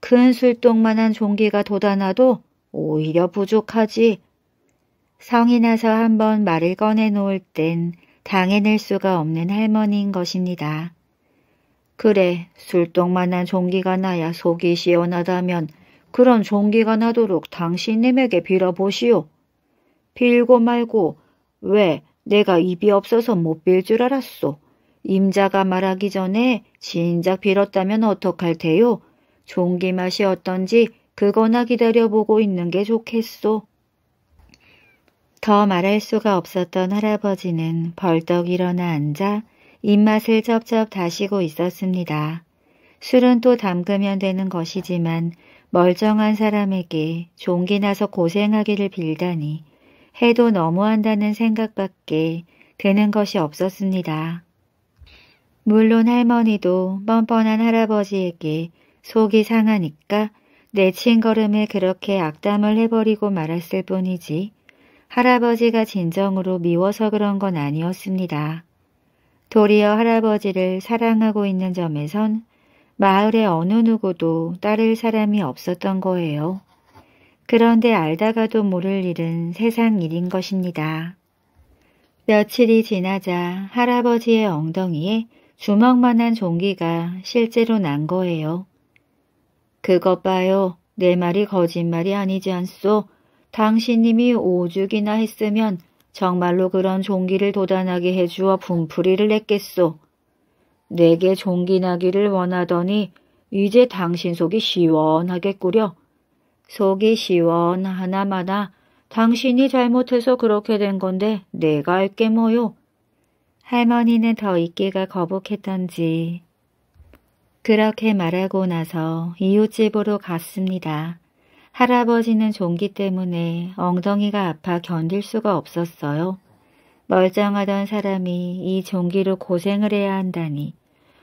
큰 술똥만한 종기가 돋아나도 오히려 부족하지. 성인에서 한 번 말을 꺼내놓을 땐 당해낼 수가 없는 할머니인 것입니다. 그래 술똥만한 종기가 나야 속이 시원하다면 그런 종기가 나도록 당신님에게 빌어보시오. 빌고 말고 왜 내가 입이 없어서 못 빌 줄 알았소. 임자가 말하기 전에 진작 빌었다면 어떡할 테요. 종기 맛이 어떤지 그거나 기다려보고 있는 게 좋겠소. 더 말할 수가 없었던 할아버지는 벌떡 일어나 앉아 입맛을 쩝쩝 다시고 있었습니다. 술은 또 담그면 되는 것이지만 멀쩡한 사람에게 종기 나서 고생하기를 빌다니 해도 너무한다는 생각밖에 되는 것이 없었습니다. 물론 할머니도 뻔뻔한 할아버지에게 속이 상하니까 내친 걸음에 그렇게 악담을 해버리고 말았을 뿐이지 할아버지가 진정으로 미워서 그런 건 아니었습니다. 도리어 할아버지를 사랑하고 있는 점에선 마을의 어느 누구도 따를 사람이 없었던 거예요. 그런데 알다가도 모를 일은 세상 일인 것입니다. 며칠이 지나자 할아버지의 엉덩이에 주먹만한 종기가 실제로 난 거예요. 그것 봐요. 내 말이 거짓말이 아니지 않소. 당신님이 오죽이나 했으면 정말로 그런 종기를 도단하게 해주어 분풀이를 했겠소. 내게 종기 나기를 원하더니 이제 당신 속이 시원하겠구려. 속이 시원하나마나 당신이 잘못해서 그렇게 된 건데 내가 알게 뭐요. 할머니는 더 있기가 거북했던지 그렇게 말하고 나서 이웃집으로 갔습니다. 할아버지는 종기 때문에 엉덩이가 아파 견딜 수가 없었어요. 멀쩡하던 사람이 이 종기로 고생을 해야 한다니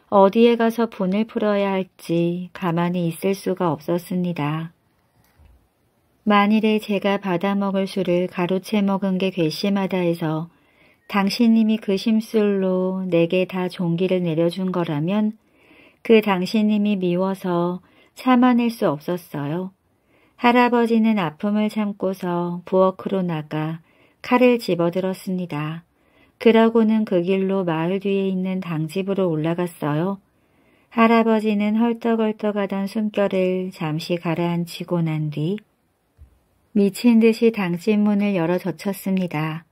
어디에 가서 분을 풀어야 할지 가만히 있을 수가 없었습니다. 만일에 제가 받아먹을 술을 가로채 먹은 게 괘씸하다 해서 당신님이 그 심술로 내게 다 종기를 내려준 거라면 그 당신님이 미워서 참아낼 수 없었어요. 할아버지는 아픔을 참고서 부엌으로 나가 칼을 집어들었습니다. 그러고는 그 길로 마을 뒤에 있는 당집으로 올라갔어요. 할아버지는 헐떡헐떡하던 숨결을 잠시 가라앉히고 난 뒤 미친 듯이 당집 문을 열어 젖혔습니다.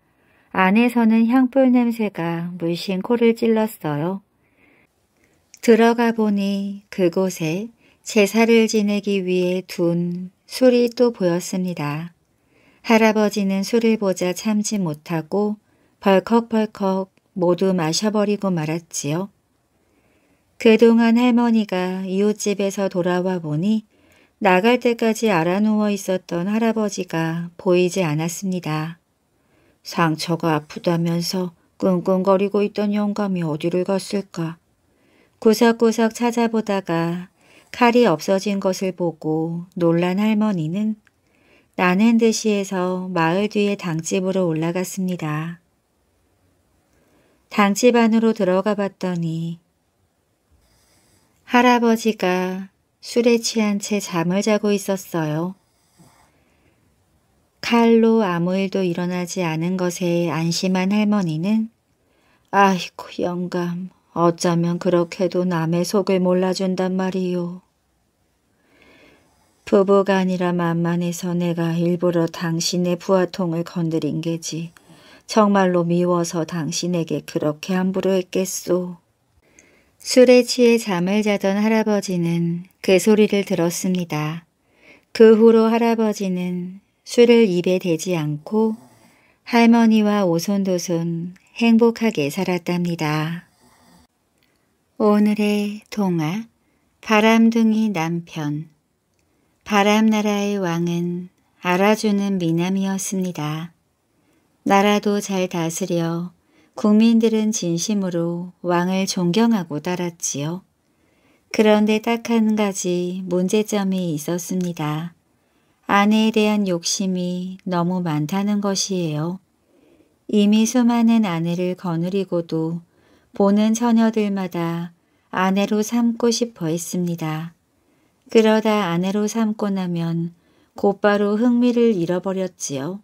안에서는 향불 냄새가 물씬 코를 찔렀어요. 들어가 보니 그곳에 제사를 지내기 위해 둔 술이 또 보였습니다. 할아버지는 술을 보자 참지 못하고 벌컥벌컥 모두 마셔버리고 말았지요. 그동안 할머니가 이웃집에서 돌아와 보니 나갈 때까지 알아누워 있었던 할아버지가 보이지 않았습니다. 상처가 아프다면서 끙끙거리고 있던 영감이 어디를 갔을까. 구석구석 찾아보다가 칼이 없어진 것을 보고 놀란 할머니는 나는 듯이해서 마을 뒤에 당집으로 올라갔습니다. 당집 안으로 들어가 봤더니 할아버지가 술에 취한 채 잠을 자고 있었어요. 칼로 아무 일도 일어나지 않은 것에 안심한 할머니는 아이고 영감 어쩌면 그렇게도 남의 속을 몰라준단 말이오 부부가 아니라 만만해서 내가 일부러 당신의 부하통을 건드린 게지. 정말로 미워서 당신에게 그렇게 함부로 했겠소. 술에 취해 잠을 자던 할아버지는 그 소리를 들었습니다. 그 후로 할아버지는 술을 입에 대지 않고 할머니와 오손도손 행복하게 살았답니다. 오늘의 동화 바람둥이 남편 바람나라의 왕은 알아주는 미남이었습니다. 나라도 잘 다스려 국민들은 진심으로 왕을 존경하고 따랐지요. 그런데 딱 한 가지 문제점이 있었습니다. 아내에 대한 욕심이 너무 많다는 것이에요. 이미 수많은 아내를 거느리고도 보는 처녀들마다 아내로 삼고 싶어 했습니다. 그러다 아내로 삼고 나면 곧바로 흥미를 잃어버렸지요.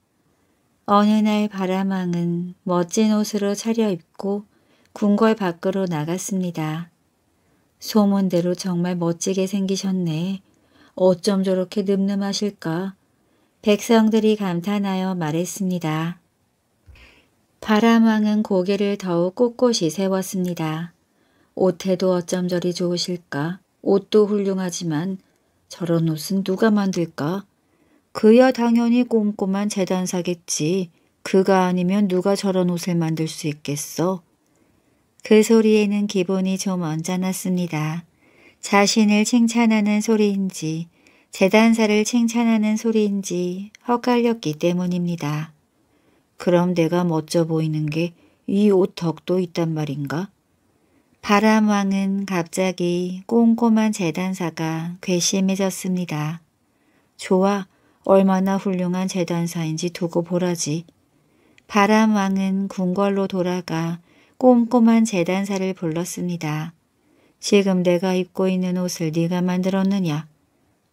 어느 날 바라망은 멋진 옷으로 차려입고 궁궐 밖으로 나갔습니다. 소문대로 정말 멋지게 생기셨네. 어쩜 저렇게 늠름하실까? 백성들이 감탄하여 말했습니다. 바람왕은 고개를 더욱 꼿꼿이 세웠습니다. 옷태도 어쩜 저리 좋으실까? 옷도 훌륭하지만 저런 옷은 누가 만들까? 그야 당연히 꼼꼼한 재단사겠지. 그가 아니면 누가 저런 옷을 만들 수 있겠어? 그 소리에는 기분이 좀 언짢았습니다. 자신을 칭찬하는 소리인지 재단사를 칭찬하는 소리인지 헛갈렸기 때문입니다. 그럼 내가 멋져 보이는 게 이 옷 덕도 있단 말인가? 바람왕은 갑자기 꼼꼼한 재단사가 괘씸해졌습니다. 좋아, 얼마나 훌륭한 재단사인지 두고 보라지. 바람왕은 궁궐로 돌아가 꼼꼼한 재단사를 불렀습니다. 지금 내가 입고 있는 옷을 네가 만들었느냐?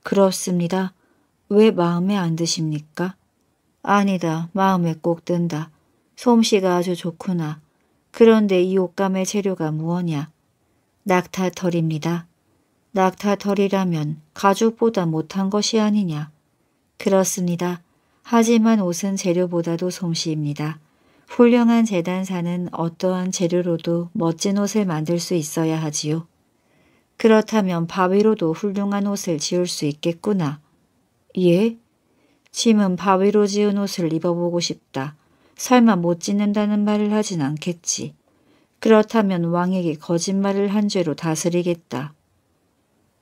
그렇습니다. 왜 마음에 안 드십니까? 아니다. 마음에 꼭 든다. 솜씨가 아주 좋구나. 그런데 이 옷감의 재료가 무엇냐? 낙타털입니다. 낙타털이라면 가죽보다 못한 것이 아니냐? 그렇습니다. 하지만 옷은 재료보다도 솜씨입니다. 훌륭한 재단사는 어떠한 재료로도 멋진 옷을 만들 수 있어야 하지요. 그렇다면 바위로도 훌륭한 옷을 지을 수 있겠구나. 예? 짐은 바위로 지은 옷을 입어보고 싶다. 설마 못 짓는다는 말을 하진 않겠지. 그렇다면 왕에게 거짓말을 한 죄로 다스리겠다.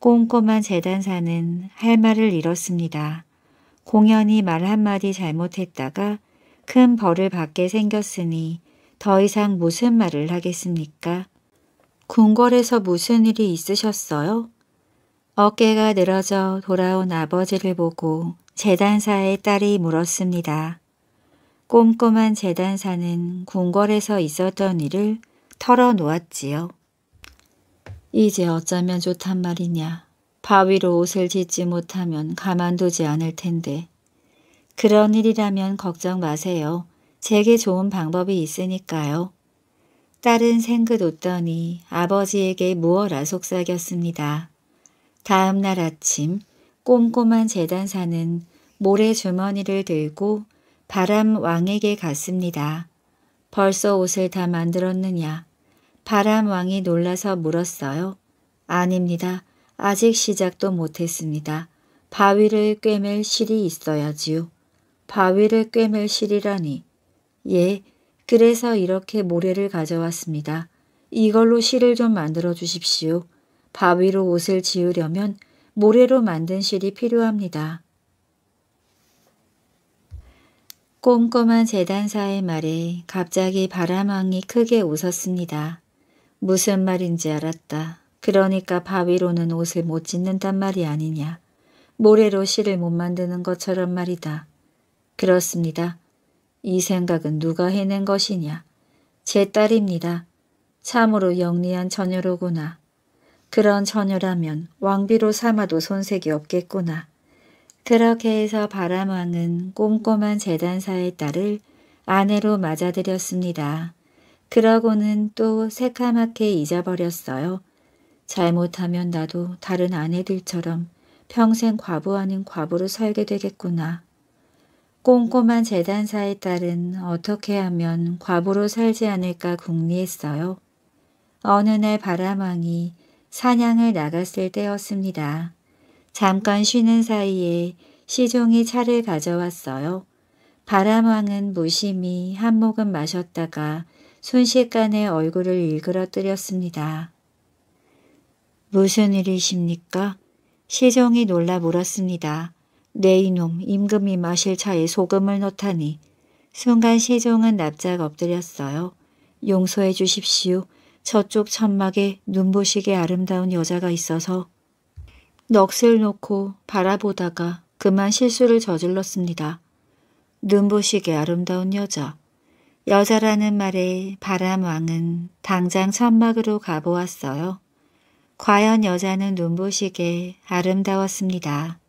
꼼꼼한 재단사는 할 말을 잃었습니다. 공연히 말 한마디 잘못했다가 큰 벌을 받게 생겼으니 더 이상 무슨 말을 하겠습니까? 궁궐에서 무슨 일이 있으셨어요? 어깨가 늘어져 돌아온 아버지를 보고 재단사의 딸이 물었습니다. 꼼꼼한 재단사는 궁궐에서 있었던 일을 털어놓았지요. 이제 어쩌면 좋단 말이냐. 바위로 옷을 짓지 못하면 가만두지 않을 텐데. 그런 일이라면 걱정 마세요. 제게 좋은 방법이 있으니까요. 딸은 생긋 웃더니 아버지에게 무어라 속삭였습니다. 다음날 아침 꼼꼼한 재단사는 모래 주머니를 들고 바람 왕에게 갔습니다. 벌써 옷을 다 만들었느냐? 바람 왕이 놀라서 물었어요. 아닙니다. 아직 시작도 못했습니다. 바위를 꿰맬 실이 있어야지요. 바위를 꿰맬 실이라니. 예, 그래서 이렇게 모래를 가져왔습니다. 이걸로 실을 좀 만들어 주십시오. 바위로 옷을 지으려면 모래로 만든 실이 필요합니다. 꼼꼼한 재단사의 말에 갑자기 바람왕이 크게 웃었습니다. 무슨 말인지 알았다. 그러니까 바위로는 옷을 못 짓는단 말이 아니냐. 모래로 실을 못 만드는 것처럼 말이다. 그렇습니다. 이 생각은 누가 해낸 것이냐. 제 딸입니다. 참으로 영리한 처녀로구나. 그런 처녀라면 왕비로 삼아도 손색이 없겠구나. 그렇게 해서 바람왕은 꼼꼼한 재단사의 딸을 아내로 맞아들였습니다. 그러고는 또 새카맣게 잊어버렸어요. 잘못하면 나도 다른 아내들처럼 평생 과부 하는 과부로 살게 되겠구나. 꼼꼼한 재단사의 딸은 어떻게 하면 과부로 살지 않을까 궁리했어요. 어느 날 바람왕이 사냥을 나갔을 때였습니다. 잠깐 쉬는 사이에 시종이 차를 가져왔어요. 바람왕은 무심히 한 모금 마셨다가 순식간에 얼굴을 일그러뜨렸습니다. 무슨 일이십니까? 시종이 놀라 물었습니다. 네 이놈 임금이 마실 차에 소금을 넣다니. 순간 시종은 납작 엎드렸어요. 용서해 주십시오. 저쪽 천막에 눈부시게 아름다운 여자가 있어서 넋을 놓고 바라보다가 그만 실수를 저질렀습니다. 눈부시게 아름다운 여자. 여자라는 말에 바람왕은 당장 천막으로 가보았어요. 과연 여자는 눈부시게 아름다웠습니다.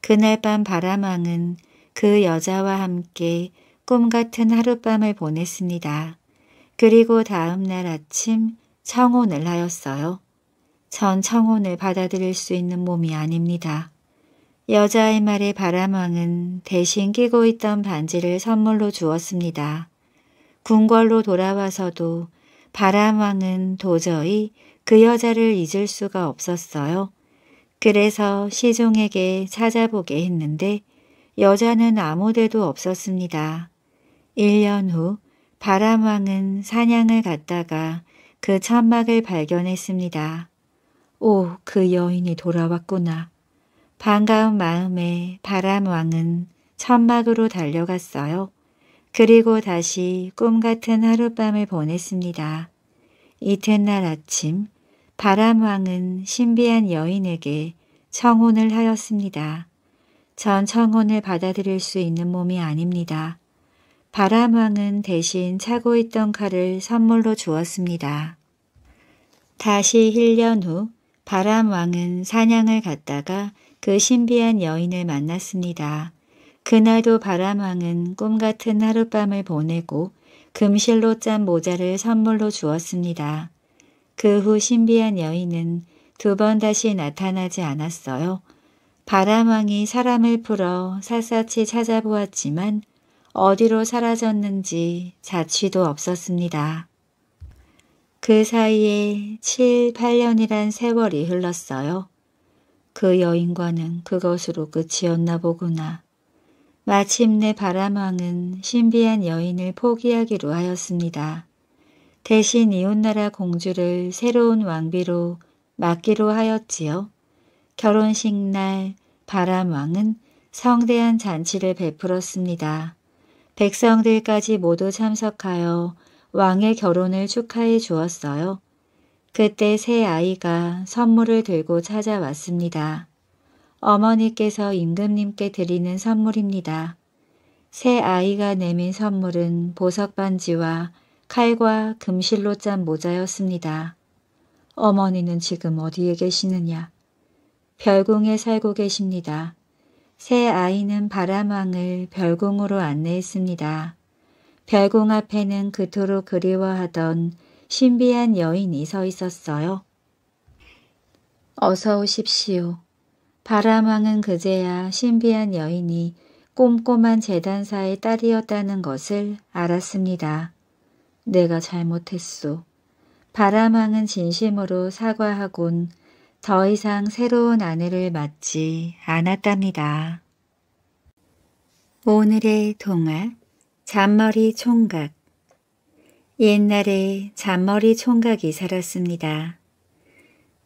그날 밤 바람왕은 그 여자와 함께 꿈같은 하룻밤을 보냈습니다. 그리고 다음날 아침 청혼을 하였어요. 전 청혼을 받아들일 수 있는 몸이 아닙니다. 여자의 말에 바람왕은 대신 끼고 있던 반지를 선물로 주었습니다. 궁궐로 돌아와서도 바람왕은 도저히 그 여자를 잊을 수가 없었어요. 그래서 시종에게 찾아보게 했는데 여자는 아무데도 없었습니다. 1년 후 바람왕은 사냥을 갔다가 그 천막을 발견했습니다. 오, 그 여인이 돌아왔구나. 반가운 마음에 바람왕은 천막으로 달려갔어요. 그리고 다시 꿈같은 하룻밤을 보냈습니다. 이튿날 아침 바람왕은 신비한 여인에게 청혼을 하였습니다. 전 청혼을 받아들일 수 있는 몸이 아닙니다. 바람왕은 대신 차고 있던 칼을 선물로 주었습니다. 다시 1년 후 바람 왕은 사냥을 갔다가 그 신비한 여인을 만났습니다. 그날도 바람 왕은 꿈 같은 하룻밤을 보내고 금실로 짠 모자를 선물로 주었습니다. 그 후 신비한 여인은 두 번 다시 나타나지 않았어요. 바람 왕이 사람을 풀어 샅샅이 찾아보았지만 어디로 사라졌는지 자취도 없었습니다. 그 사이에 7, 8년이란 세월이 흘렀어요. 그 여인과는 그것으로 끝이었나 보구나. 마침내 바람왕은 신비한 여인을 포기하기로 하였습니다. 대신 이웃나라 공주를 새로운 왕비로 맡기로 하였지요. 결혼식 날 바람왕은 성대한 잔치를 베풀었습니다. 백성들까지 모두 참석하여 왕의 결혼을 축하해 주었어요. 그때 새 아이가 선물을 들고 찾아왔습니다. 어머니께서 임금님께 드리는 선물입니다. 새 아이가 내민 선물은 보석 반지와 칼과 금실로 짠 모자였습니다. 어머니는 지금 어디에 계시느냐? 별궁에 살고 계십니다. 새 아이는 바람왕을 별궁으로 안내했습니다. 별궁 앞에는 그토록 그리워하던 신비한 여인이 서 있었어요. 어서 오십시오. 바람왕은 그제야 신비한 여인이 꼼꼼한 재단사의 딸이었다는 것을 알았습니다. 내가 잘못했소. 바람왕은 진심으로 사과하곤 더 이상 새로운 아내를 맞지 않았답니다. 오늘의 동화 잔머리 총각 옛날에 잔머리 총각이 살았습니다.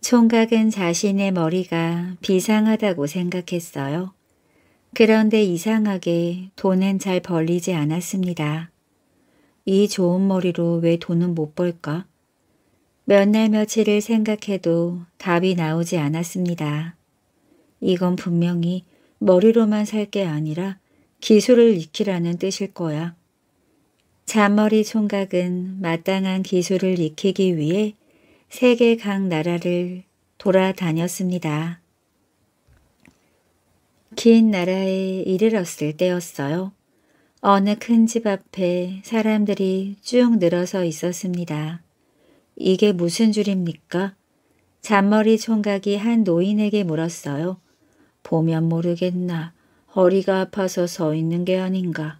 총각은 자신의 머리가 비상하다고 생각했어요. 그런데 이상하게 돈은 잘 벌리지 않았습니다. 이 좋은 머리로 왜 돈은 못 벌까? 몇 날 며칠을 생각해도 답이 나오지 않았습니다. 이건 분명히 머리로만 살 게 아니라 기술을 익히라는 뜻일 거야. 잔머리 총각은 마땅한 기술을 익히기 위해 세계 각 나라를 돌아다녔습니다. 긴 나라에 이르렀을 때였어요. 어느 큰 집 앞에 사람들이 쭉 늘어서 있었습니다. 이게 무슨 줄입니까? 잔머리 총각이 한 노인에게 물었어요. 보면 모르겠나. 허리가 아파서 서 있는 게 아닌가.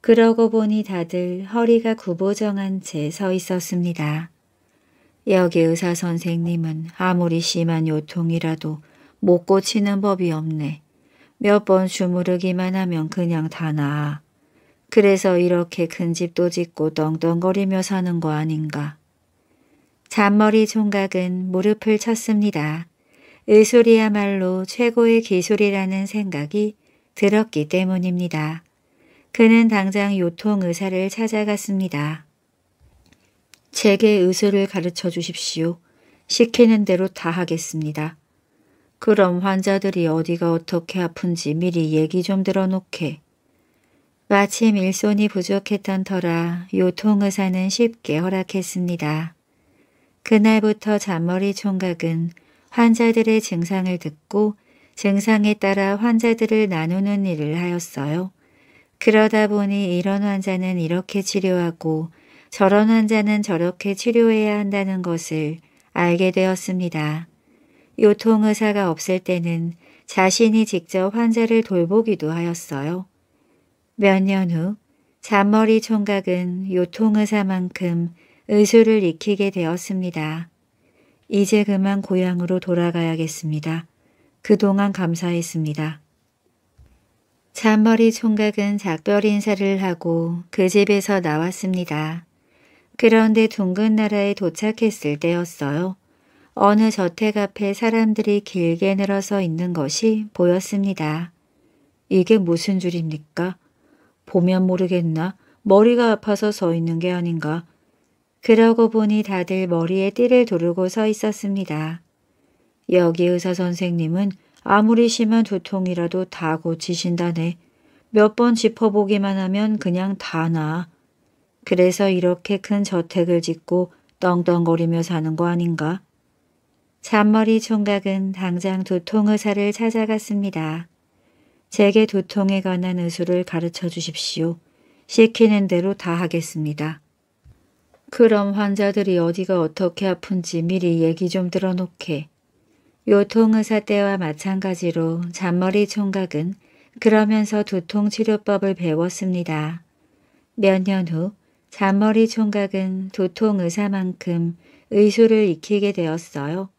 그러고 보니 다들 허리가 구보정한 채 서 있었습니다. 여기 의사 선생님은 아무리 심한 요통이라도 못 고치는 법이 없네. 몇 번 주무르기만 하면 그냥 다 나아. 그래서 이렇게 큰 집도 짓고 덩덩거리며 사는 거 아닌가. 잔머리 총각은 무릎을 쳤습니다. 의술이야말로 최고의 기술이라는 생각이 들었기 때문입니다. 그는 당장 요통 의사를 찾아갔습니다. 제게 의술을 가르쳐 주십시오. 시키는 대로 다 하겠습니다. 그럼 환자들이 어디가 어떻게 아픈지 미리 얘기 좀 들어놓게. 마침 일손이 부족했던 터라 요통의사는 쉽게 허락했습니다. 그날부터 잔머리 총각은 환자들의 증상을 듣고 증상에 따라 환자들을 나누는 일을 하였어요. 그러다 보니 이런 환자는 이렇게 치료하고 저런 환자는 저렇게 치료해야 한다는 것을 알게 되었습니다. 요통의사가 없을 때는 자신이 직접 환자를 돌보기도 하였어요. 몇 년 후 잔머리 총각은 요통의사만큼 의술을 익히게 되었습니다. 이제 그만 고향으로 돌아가야겠습니다. 그동안 감사했습니다. 잔머리 총각은 작별 인사를 하고 그 집에서 나왔습니다. 그런데 둥근 나라에 도착했을 때였어요. 어느 저택 앞에 사람들이 길게 늘어서 있는 것이 보였습니다. 이게 무슨 줄입니까? 보면 모르겠나? 머리가 아파서 서 있는 게 아닌가? 그러고 보니 다들 머리에 띠를 두르고 서 있었습니다. 여기 의사 선생님은 아무리 심한 두통이라도 다 고치신다네. 몇 번 짚어보기만 하면 그냥 다 나아. 그래서 이렇게 큰 저택을 짓고 떵떵거리며 사는 거 아닌가? 잔머리 총각은 당장 두통 의사를 찾아갔습니다. 제게 두통에 관한 의술을 가르쳐 주십시오. 시키는 대로 다 하겠습니다. 그럼 환자들이 어디가 어떻게 아픈지 미리 얘기 좀 들어놓게. 요통의사 때와 마찬가지로 잔머리 총각은 그러면서 두통치료법을 배웠습니다. 몇 년 후 잔머리 총각은 두통의사만큼 의술을 익히게 되었어요.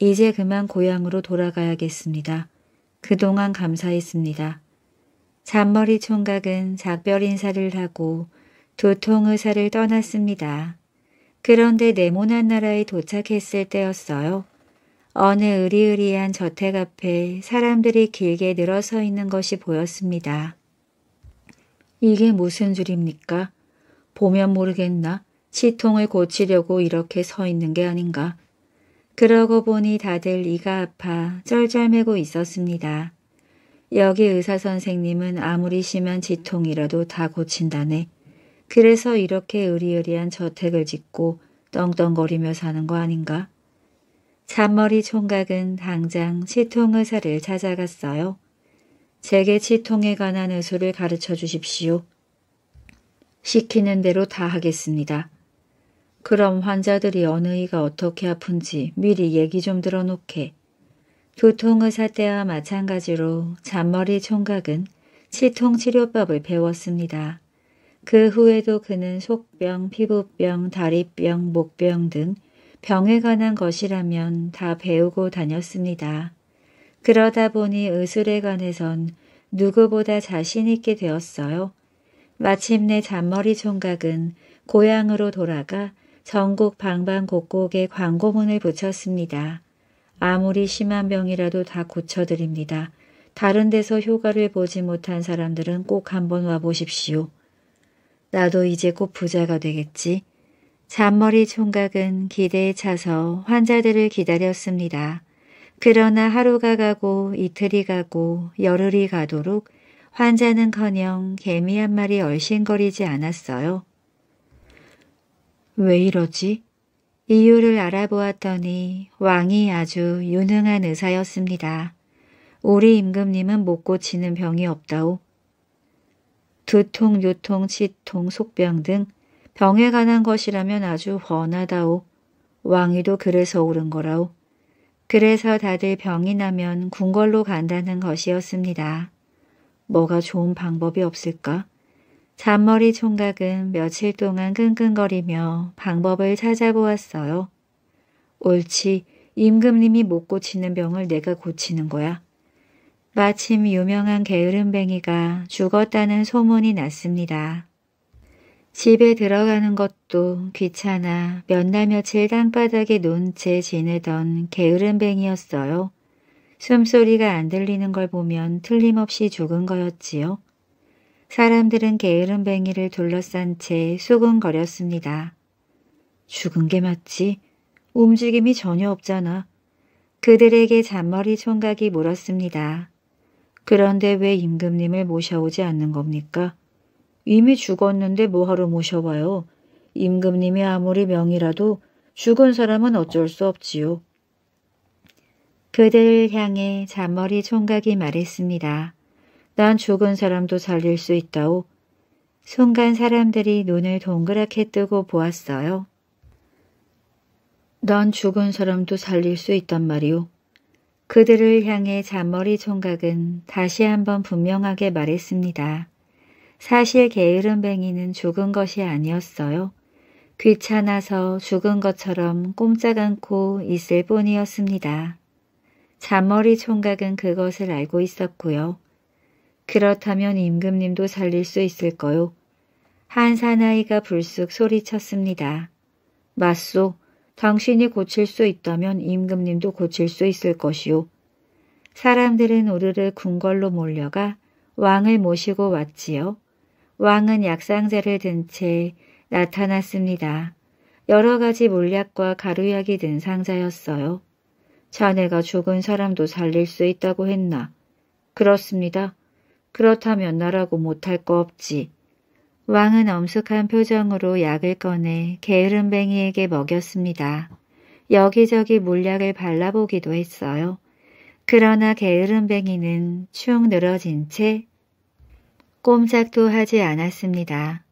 이제 그만 고향으로 돌아가야겠습니다. 그동안 감사했습니다. 잔머리 총각은 작별 인사를 하고 두통의사를 떠났습니다. 그런데 네모난 나라에 도착했을 때였어요. 어느 으리으리한 저택 앞에 사람들이 길게 늘어서 있는 것이 보였습니다. 이게 무슨 줄입니까? 보면 모르겠나? 치통을 고치려고 이렇게 서 있는 게 아닌가? 그러고 보니 다들 이가 아파 쩔쩔매고 있었습니다. 여기 의사 선생님은 아무리 심한 지통이라도 다 고친다네. 그래서 이렇게 으리으리한 저택을 짓고 떵떵거리며 사는 거 아닌가? 잔머리 총각은 당장 치통 의사를 찾아갔어요. 제게 치통에 관한 의술을 가르쳐 주십시오. 시키는 대로 다 하겠습니다. 그럼 환자들이 어느 이가 어떻게 아픈지 미리 얘기 좀 들어놓게. 두통의사 때와 마찬가지로 잔머리 총각은 치통치료법을 배웠습니다. 그 후에도 그는 속병, 피부병, 다리병, 목병 등 병에 관한 것이라면 다 배우고 다녔습니다. 그러다 보니 의술에 관해선 누구보다 자신 있게 되었어요. 마침내 잔머리 총각은 고향으로 돌아가 전국 방방 곡곡에 광고문을 붙였습니다. 아무리 심한 병이라도 다 고쳐드립니다. 다른 데서 효과를 보지 못한 사람들은 꼭 한번 와보십시오. 나도 이제 꼭 부자가 되겠지. 잔머리 총각은 기대에 차서 환자들을 기다렸습니다. 그러나 하루가 가고 이틀이 가고 열흘이 가도록 환자는커녕 개미 한 마리 얼씬거리지 않았어요. 왜 이러지? 이유를 알아보았더니 왕이 아주 유능한 의사였습니다. 우리 임금님은 못 고치는 병이 없다오. 두통, 요통, 치통, 속병 등 병에 관한 것이라면 아주 번하다오. 왕이도 그래서 오른 거라오. 그래서 다들 병이 나면 궁궐로 간다는 것이었습니다. 뭐가 좋은 방법이 없을까? 잔머리 총각은 며칠 동안 끙끙거리며 방법을 찾아보았어요. 옳지, 임금님이 못 고치는 병을 내가 고치는 거야. 마침 유명한 게으름뱅이가 죽었다는 소문이 났습니다. 집에 들어가는 것도 귀찮아 몇 날 며칠 땅바닥에 논채 지내던 게으름뱅이였어요. 숨소리가 안 들리는 걸 보면 틀림없이 죽은 거였지요. 사람들은 게으름뱅이를 둘러싼 채 수근거렸습니다. 죽은 게 맞지? 움직임이 전혀 없잖아. 그들에게 잔머리 총각이 물었습니다. 그런데 왜 임금님을 모셔오지 않는 겁니까? 이미 죽었는데 뭐하러 모셔와요. 임금님이 아무리 명이라도 죽은 사람은 어쩔 수 없지요. 그들을 향해 잔머리 총각이 말했습니다. 난 죽은 사람도 살릴 수 있다오. 순간 사람들이 눈을 동그랗게 뜨고 보았어요. 넌 죽은 사람도 살릴 수 있단 말이오. 그들을 향해 잔머리 총각은 다시 한번 분명하게 말했습니다. 사실 게으름뱅이는 죽은 것이 아니었어요. 귀찮아서 죽은 것처럼 꼼짝 않고 있을 뿐이었습니다. 잔머리 총각은 그것을 알고 있었고요. 그렇다면 임금님도 살릴 수 있을까요? 한 사나이가 불쑥 소리쳤습니다. 맞소, 당신이 고칠 수 있다면 임금님도 고칠 수 있을 것이오. 사람들은 우르르 궁궐로 몰려가 왕을 모시고 왔지요. 왕은 약상자를 든 채 나타났습니다. 여러 가지 몰약과 가루약이 든 상자였어요. 자네가 죽은 사람도 살릴 수 있다고 했나? 그렇습니다. 그렇다면 나라고 못할 거 없지. 왕은 엄숙한 표정으로 약을 꺼내 게으름뱅이에게 먹였습니다. 여기저기 물약을 발라보기도 했어요. 그러나 게으름뱅이는 축 늘어진 채 꼼짝도 하지 않았습니다.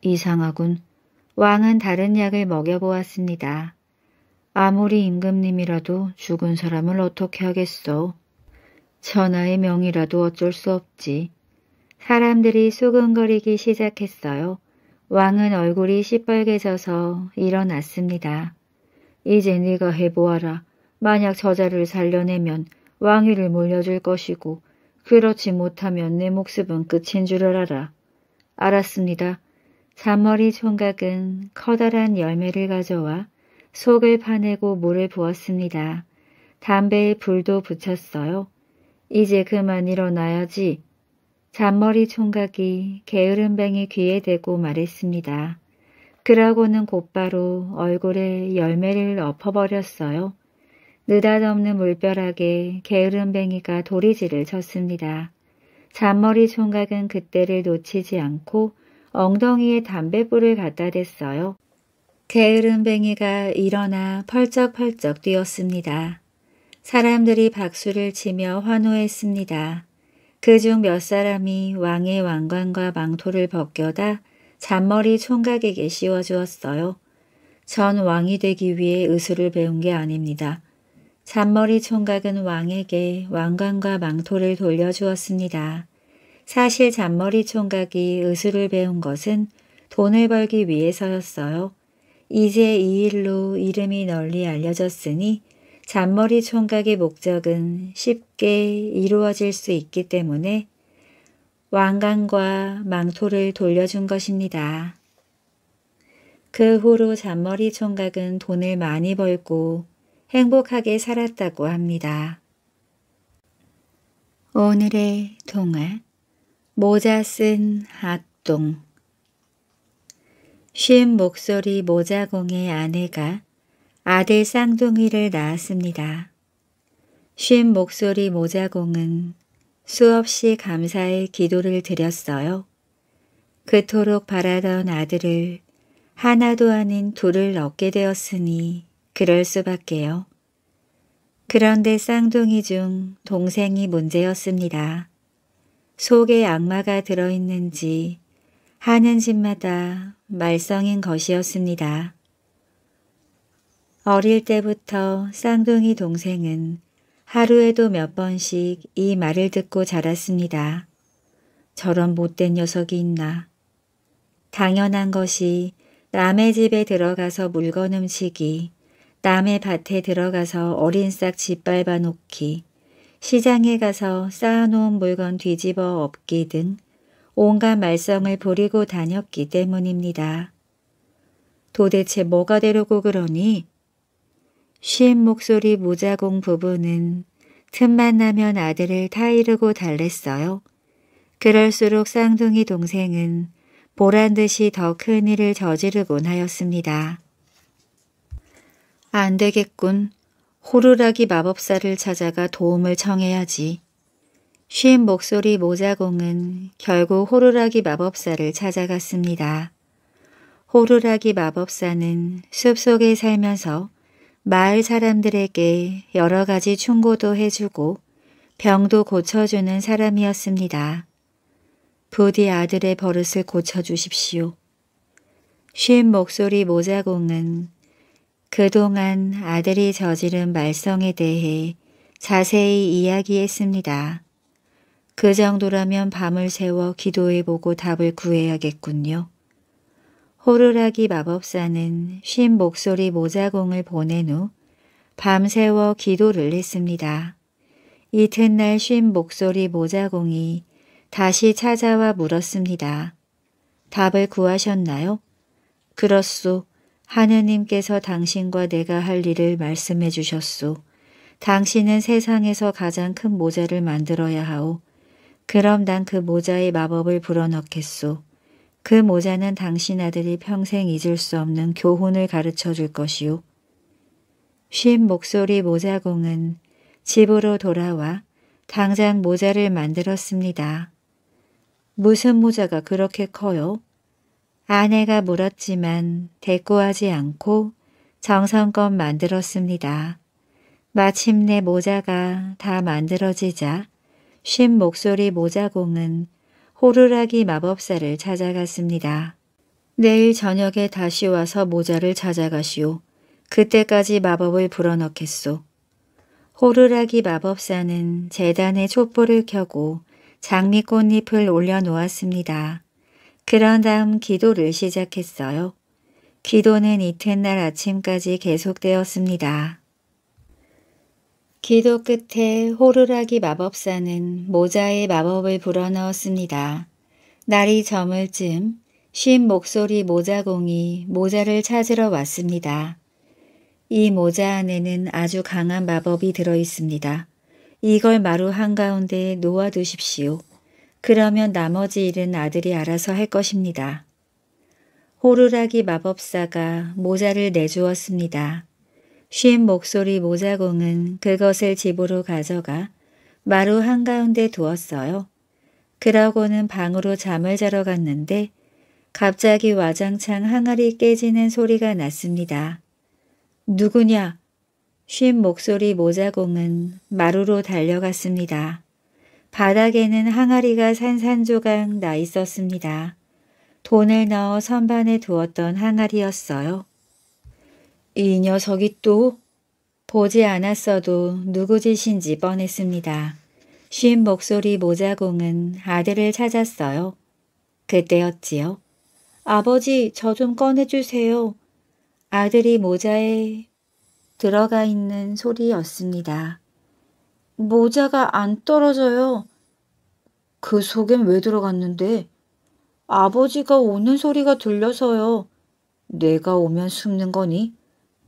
이상하군. 왕은 다른 약을 먹여보았습니다. 아무리 임금님이라도 죽은 사람을 어떻게 하겠소? 전하의 명이라도 어쩔 수 없지. 사람들이 수근거리기 시작했어요. 왕은 얼굴이 시뻘개 져서 일어났습니다. 이제 네가 해보아라. 만약 저자를 살려내면 왕위를 물려줄 것이고 그렇지 못하면 내 목숨은 끝인 줄을알아 알았습니다. 잔머리 총각은 커다란 열매를 가져와 속을 파내고 물을 부었습니다. 담배에 불도 붙였어요. 이제 그만 일어나야지. 잔머리 총각이 게으름뱅이 귀에 대고 말했습니다. 그러고는 곧바로 얼굴에 열매를 엎어버렸어요. 느닷없는 물벼락에 게으름뱅이가 도리지를 쳤습니다. 잔머리 총각은 그때를 놓치지 않고 엉덩이에 담배불을 갖다 댔어요. 게으름뱅이가 일어나 펄쩍펄쩍 뛰었습니다. 사람들이 박수를 치며 환호했습니다. 그 중 몇 사람이 왕의 왕관과 망토를 벗겨다 잔머리 총각에게 씌워주었어요. 전 왕이 되기 위해 의술을 배운 게 아닙니다. 잔머리 총각은 왕에게 왕관과 망토를 돌려주었습니다. 사실 잔머리 총각이 의술을 배운 것은 돈을 벌기 위해서였어요. 이제 이 일로 이름이 널리 알려졌으니 잔머리 총각의 목적은 쉽게 이루어질 수 있기 때문에 왕관과 망토를 돌려준 것입니다. 그 후로 잔머리 총각은 돈을 많이 벌고 행복하게 살았다고 합니다. 오늘의 동화 모자 쓴 악동 쉰 목소리 모자공의 아내가 아들 쌍둥이를 낳았습니다. 쉰 목소리 모자공은 수없이 감사의 기도를 드렸어요. 그토록 바라던 아들을 하나도 아닌 둘을 얻게 되었으니 그럴 수밖에요. 그런데 쌍둥이 중 동생이 문제였습니다. 속에 악마가 들어있는지 하는 집마다 말썽인 것이었습니다. 어릴 때부터 쌍둥이 동생은 하루에도 몇 번씩 이 말을 듣고 자랐습니다. 저런 못된 녀석이 있나. 당연한 것이 남의 집에 들어가서 물건 음식이 남의 밭에 들어가서 어린 싹 짓밟아 놓기, 시장에 가서 쌓아놓은 물건 뒤집어 엎기 등 온갖 말썽을 부리고 다녔기 때문입니다. 도대체 뭐가 되려고 그러니? 쉰 목소리 무자공 부부는 틈만 나면 아들을 타이르고 달랬어요. 그럴수록 쌍둥이 동생은 보란 듯이 더 큰 일을 저지르곤 하였습니다. 안 되겠군. 호루라기 마법사를 찾아가 도움을 청해야지. 쉰 목소리 모자공은 결국 호루라기 마법사를 찾아갔습니다. 호루라기 마법사는 숲속에 살면서 마을 사람들에게 여러 가지 충고도 해주고 병도 고쳐주는 사람이었습니다. 부디 아들의 버릇을 고쳐주십시오. 쉰 목소리 모자공은 그동안 아들이 저지른 말썽에 대해 자세히 이야기했습니다. 그 정도라면 밤을 새워 기도해보고 답을 구해야겠군요. 호루라기 마법사는 쉰 목소리 모자공을 보낸 후 밤새워 기도를 했습니다. 이튿날 쉰 목소리 모자공이 다시 찾아와 물었습니다. 답을 구하셨나요? 그렇소. 하느님께서 당신과 내가 할 일을 말씀해 주셨소. 당신은 세상에서 가장 큰 모자를 만들어야 하오. 그럼 난 그 모자의 마법을 불어넣겠소. 그 모자는 당신 아들이 평생 잊을 수 없는 교훈을 가르쳐 줄 것이오. 쉰 목소리 모자공은 집으로 돌아와 당장 모자를 만들었습니다. 무슨 모자가 그렇게 커요? 아내가 물었지만 대꾸하지 않고 정성껏 만들었습니다. 마침내 모자가 다 만들어지자 쉰 목소리 모자공은 호루라기 마법사를 찾아갔습니다. 내일 저녁에 다시 와서 모자를 찾아가시오. 그때까지 마법을 불어넣겠소. 호루라기 마법사는 재단에 촛불을 켜고 장미꽃잎을 올려놓았습니다. 그런 다음 기도를 시작했어요. 기도는 이튿날 아침까지 계속되었습니다. 기도 끝에 호루라기 마법사는 모자에 마법을 불어넣었습니다. 날이 저물 쯤쉰 목소리 모자공이 모자를 찾으러 왔습니다. 이 모자 안에는 아주 강한 마법이 들어 있습니다. 이걸 마루 한가운데 에 놓아두십시오. 그러면 나머지 일은 아들이 알아서 할 것입니다. 호루라기 마법사가 모자를 내주었습니다. 쉰 목소리 모자공은 그것을 집으로 가져가 마루 한가운데 두었어요. 그러고는 방으로 잠을 자러 갔는데 갑자기 와장창 항아리 깨지는 소리가 났습니다. 누구냐? 쉰 목소리 모자공은 마루로 달려갔습니다. 바닥에는 항아리가 산산조각 나 있었습니다. 돈을 넣어 선반에 두었던 항아리였어요. 이 녀석이 또? 보지 않았어도 누구 짓인지 뻔했습니다. 쉰 목소리 모자공은 아들을 찾았어요. 그때였지요. 아버지 저 좀 꺼내주세요. 아들이 모자에 들어가 있는 소리였습니다. 모자가 안 떨어져요. 그 속엔 왜 들어갔는데? 아버지가 오는 소리가 들려서요. 내가 오면 숨는 거니?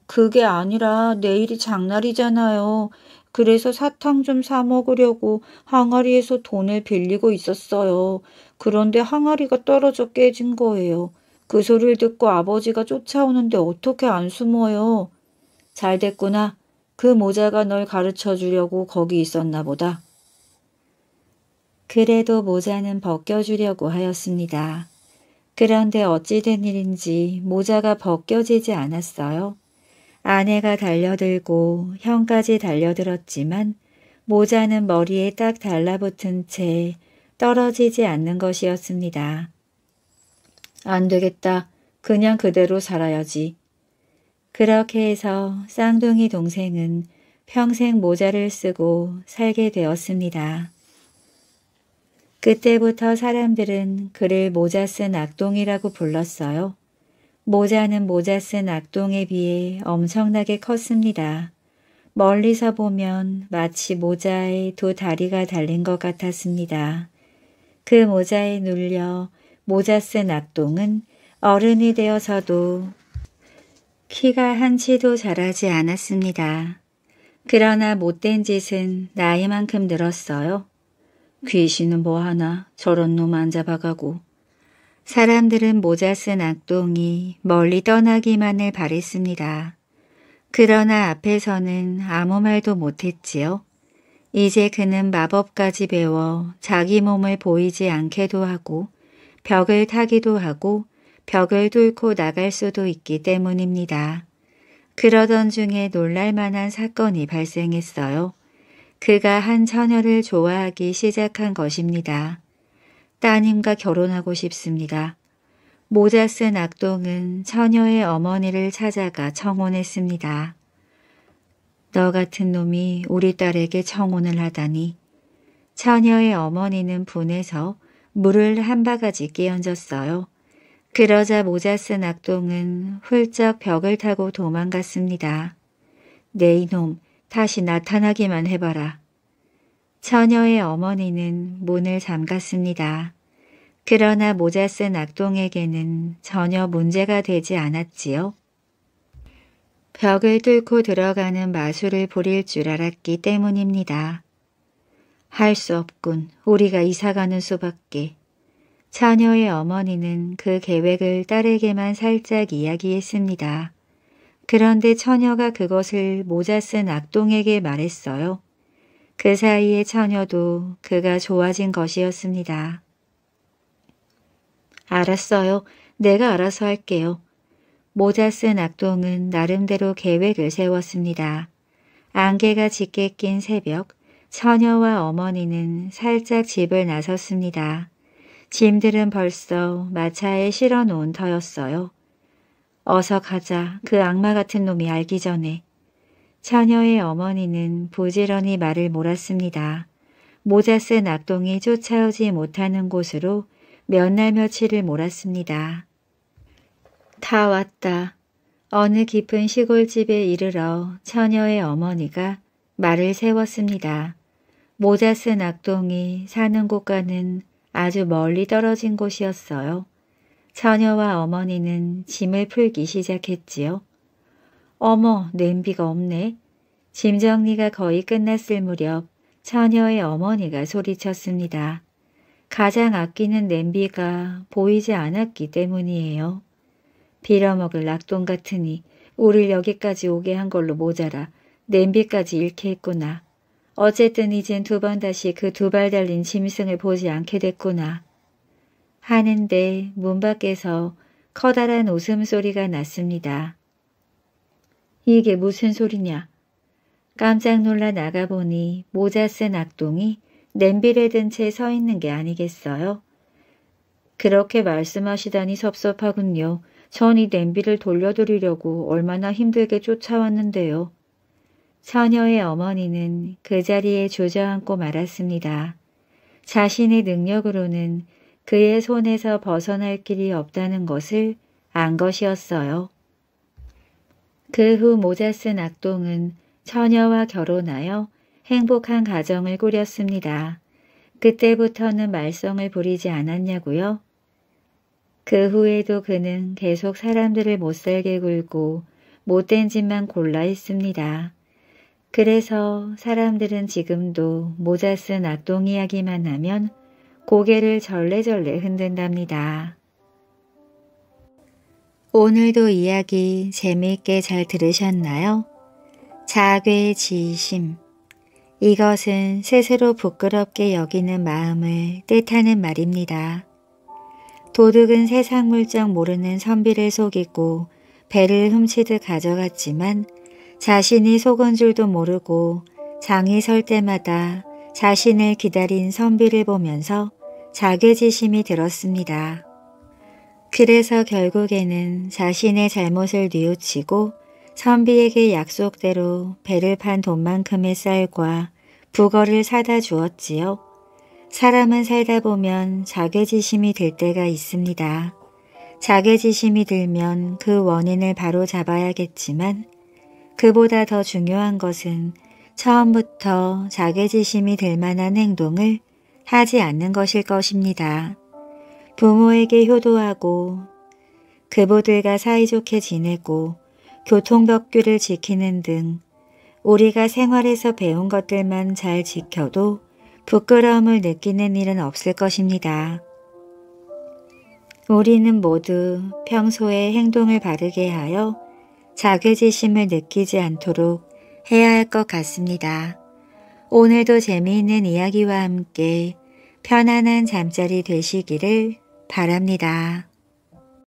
그게 아니라 내일이 장날이잖아요. 그래서 사탕 좀 사 먹으려고 항아리에서 돈을 빌리고 있었어요. 그런데 항아리가 떨어져 깨진 거예요. 그 소리를 듣고 아버지가 쫓아오는데 어떻게 안 숨어요? 잘 됐구나. 그 모자가 널 가르쳐 주려고 거기 있었나 보다. 그래도 모자는 벗겨주려고 하였습니다. 그런데 어찌된 일인지 모자가 벗겨지지 않았어요. 아내가 달려들고 형까지 달려들었지만 모자는 머리에 딱 달라붙은 채 떨어지지 않는 것이었습니다. 안 되겠다. 그냥 그대로 살아야지. 그렇게 해서 쌍둥이 동생은 평생 모자를 쓰고 살게 되었습니다. 그때부터 사람들은 그를 모자 쓴 악동이라고 불렀어요. 모자는 모자 쓴 악동에 비해 엄청나게 컸습니다. 멀리서 보면 마치 모자에 두 다리가 달린 것 같았습니다. 그 모자에 눌려 모자 쓴 악동은 어른이 되어서도 키가 한치도 자라지 않았습니다. 그러나 못된 짓은 나이만큼 늘었어요. 귀신은 뭐하나 저런 놈 안 잡아가고 사람들은 모자 쓴 악동이 멀리 떠나기만을 바랬습니다. 그러나 앞에서는 아무 말도 못했지요. 이제 그는 마법까지 배워 자기 몸을 보이지 않게도 하고 벽을 타기도 하고 벽을 뚫고 나갈 수도 있기 때문입니다. 그러던 중에 놀랄만한 사건이 발생했어요. 그가 한 처녀를 좋아하기 시작한 것입니다. 따님과 결혼하고 싶습니다. 모자 쓴 악동은 처녀의 어머니를 찾아가 청혼했습니다. 너 같은 놈이 우리 딸에게 청혼을 하다니. 처녀의 어머니는 분해서 물을 한 바가지 끼얹었어요. 그러자 모자 쓴 악동은 훌쩍 벽을 타고 도망갔습니다. 네 이놈 다시 나타나기만 해봐라. 처녀의 어머니는 문을 잠갔습니다. 그러나 모자 쓴 악동에게는 전혀 문제가 되지 않았지요. 벽을 뚫고 들어가는 마술을 부릴 줄 알았기 때문입니다. 할 수 없군. 우리가 이사가는 수밖에. 처녀의 어머니는 그 계획을 딸에게만 살짝 이야기했습니다. 그런데 처녀가 그것을 모자 쓴 악동에게 말했어요. 그 사이에 처녀도 그가 좋아진 것이었습니다. 알았어요. 내가 알아서 할게요. 모자 쓴 악동은 나름대로 계획을 세웠습니다. 안개가 짙게 낀 새벽, 처녀와 어머니는 살짝 집을 나섰습니다. 짐들은 벌써 마차에 실어놓은 터였어요. 어서 가자. 그 악마 같은 놈이 알기 전에. 처녀의 어머니는 부지런히 말을 몰았습니다. 모자 쓴 악동이 쫓아오지 못하는 곳으로 몇 날 며칠을 몰았습니다. 다 왔다. 어느 깊은 시골집에 이르러 처녀의 어머니가 말을 세웠습니다. 모자 쓴 악동이 사는 곳과는 아주 멀리 떨어진 곳이었어요. 처녀와 어머니는 짐을 풀기 시작했지요. 어머, 냄비가 없네. 짐 정리가 거의 끝났을 무렵 처녀의 어머니가 소리쳤습니다. 가장 아끼는 냄비가 보이지 않았기 때문이에요. 빌어먹을 낙돈 같으니 우릴 여기까지 오게 한 걸로 모자라 냄비까지 잃게 했구나. 어쨌든 이젠 두 번 다시 그 두 발 달린 짐승을 보지 않게 됐구나. 하는데 문 밖에서 커다란 웃음소리가 났습니다. 이게 무슨 소리냐? 깜짝 놀라 나가보니 모자 쓴 악동이 냄비를 든 채 서 있는 게 아니겠어요? 그렇게 말씀하시다니 섭섭하군요. 전 이 냄비를 돌려드리려고 얼마나 힘들게 쫓아왔는데요. 처녀의 어머니는 그 자리에 조저앉고 말았습니다. 자신의 능력으로는 그의 손에서 벗어날 길이 없다는 것을 안 것이었어요. 그 후 모자 쓴 악동은 처녀와 결혼하여 행복한 가정을 꾸렸습니다. 그때부터는 말썽을 부리지 않았냐고요? 그 후에도 그는 계속 사람들을 못살게 굴고 못된 짓만 골라 했습니다. 그래서 사람들은 지금도 모자 쓴 악동 이야기만 하면 고개를 절레절레 흔든답니다. 오늘도 이야기 재미있게 잘 들으셨나요? 자괴지심 이것은 스스로 부끄럽게 여기는 마음을 뜻하는 말입니다. 도둑은 세상 물정 모르는 선비를 속이고 배를 훔치듯 가져갔지만 자신이 속은 줄도 모르고 장이 설 때마다 자신을 기다린 선비를 보면서 자괴지심이 들었습니다. 그래서 결국에는 자신의 잘못을 뉘우치고 선비에게 약속대로 배를 판 돈만큼의 쌀과 북어를 사다 주었지요. 사람은 살다 보면 자괴지심이 들 때가 있습니다. 자괴지심이 들면 그 원인을 바로 잡아야겠지만 그보다 더 중요한 것은 처음부터 자괴지심이 될 만한 행동을 하지 않는 것일 것입니다. 부모에게 효도하고 그보들과 사이좋게 지내고 교통법규를 지키는 등 우리가 생활에서 배운 것들만 잘 지켜도 부끄러움을 느끼는 일은 없을 것입니다. 우리는 모두 평소에 행동을 바르게 하여 자괴지심을 느끼지 않도록 해야 할 것 같습니다. 오늘도 재미있는 이야기와 함께 편안한 잠자리 되시기를 바랍니다.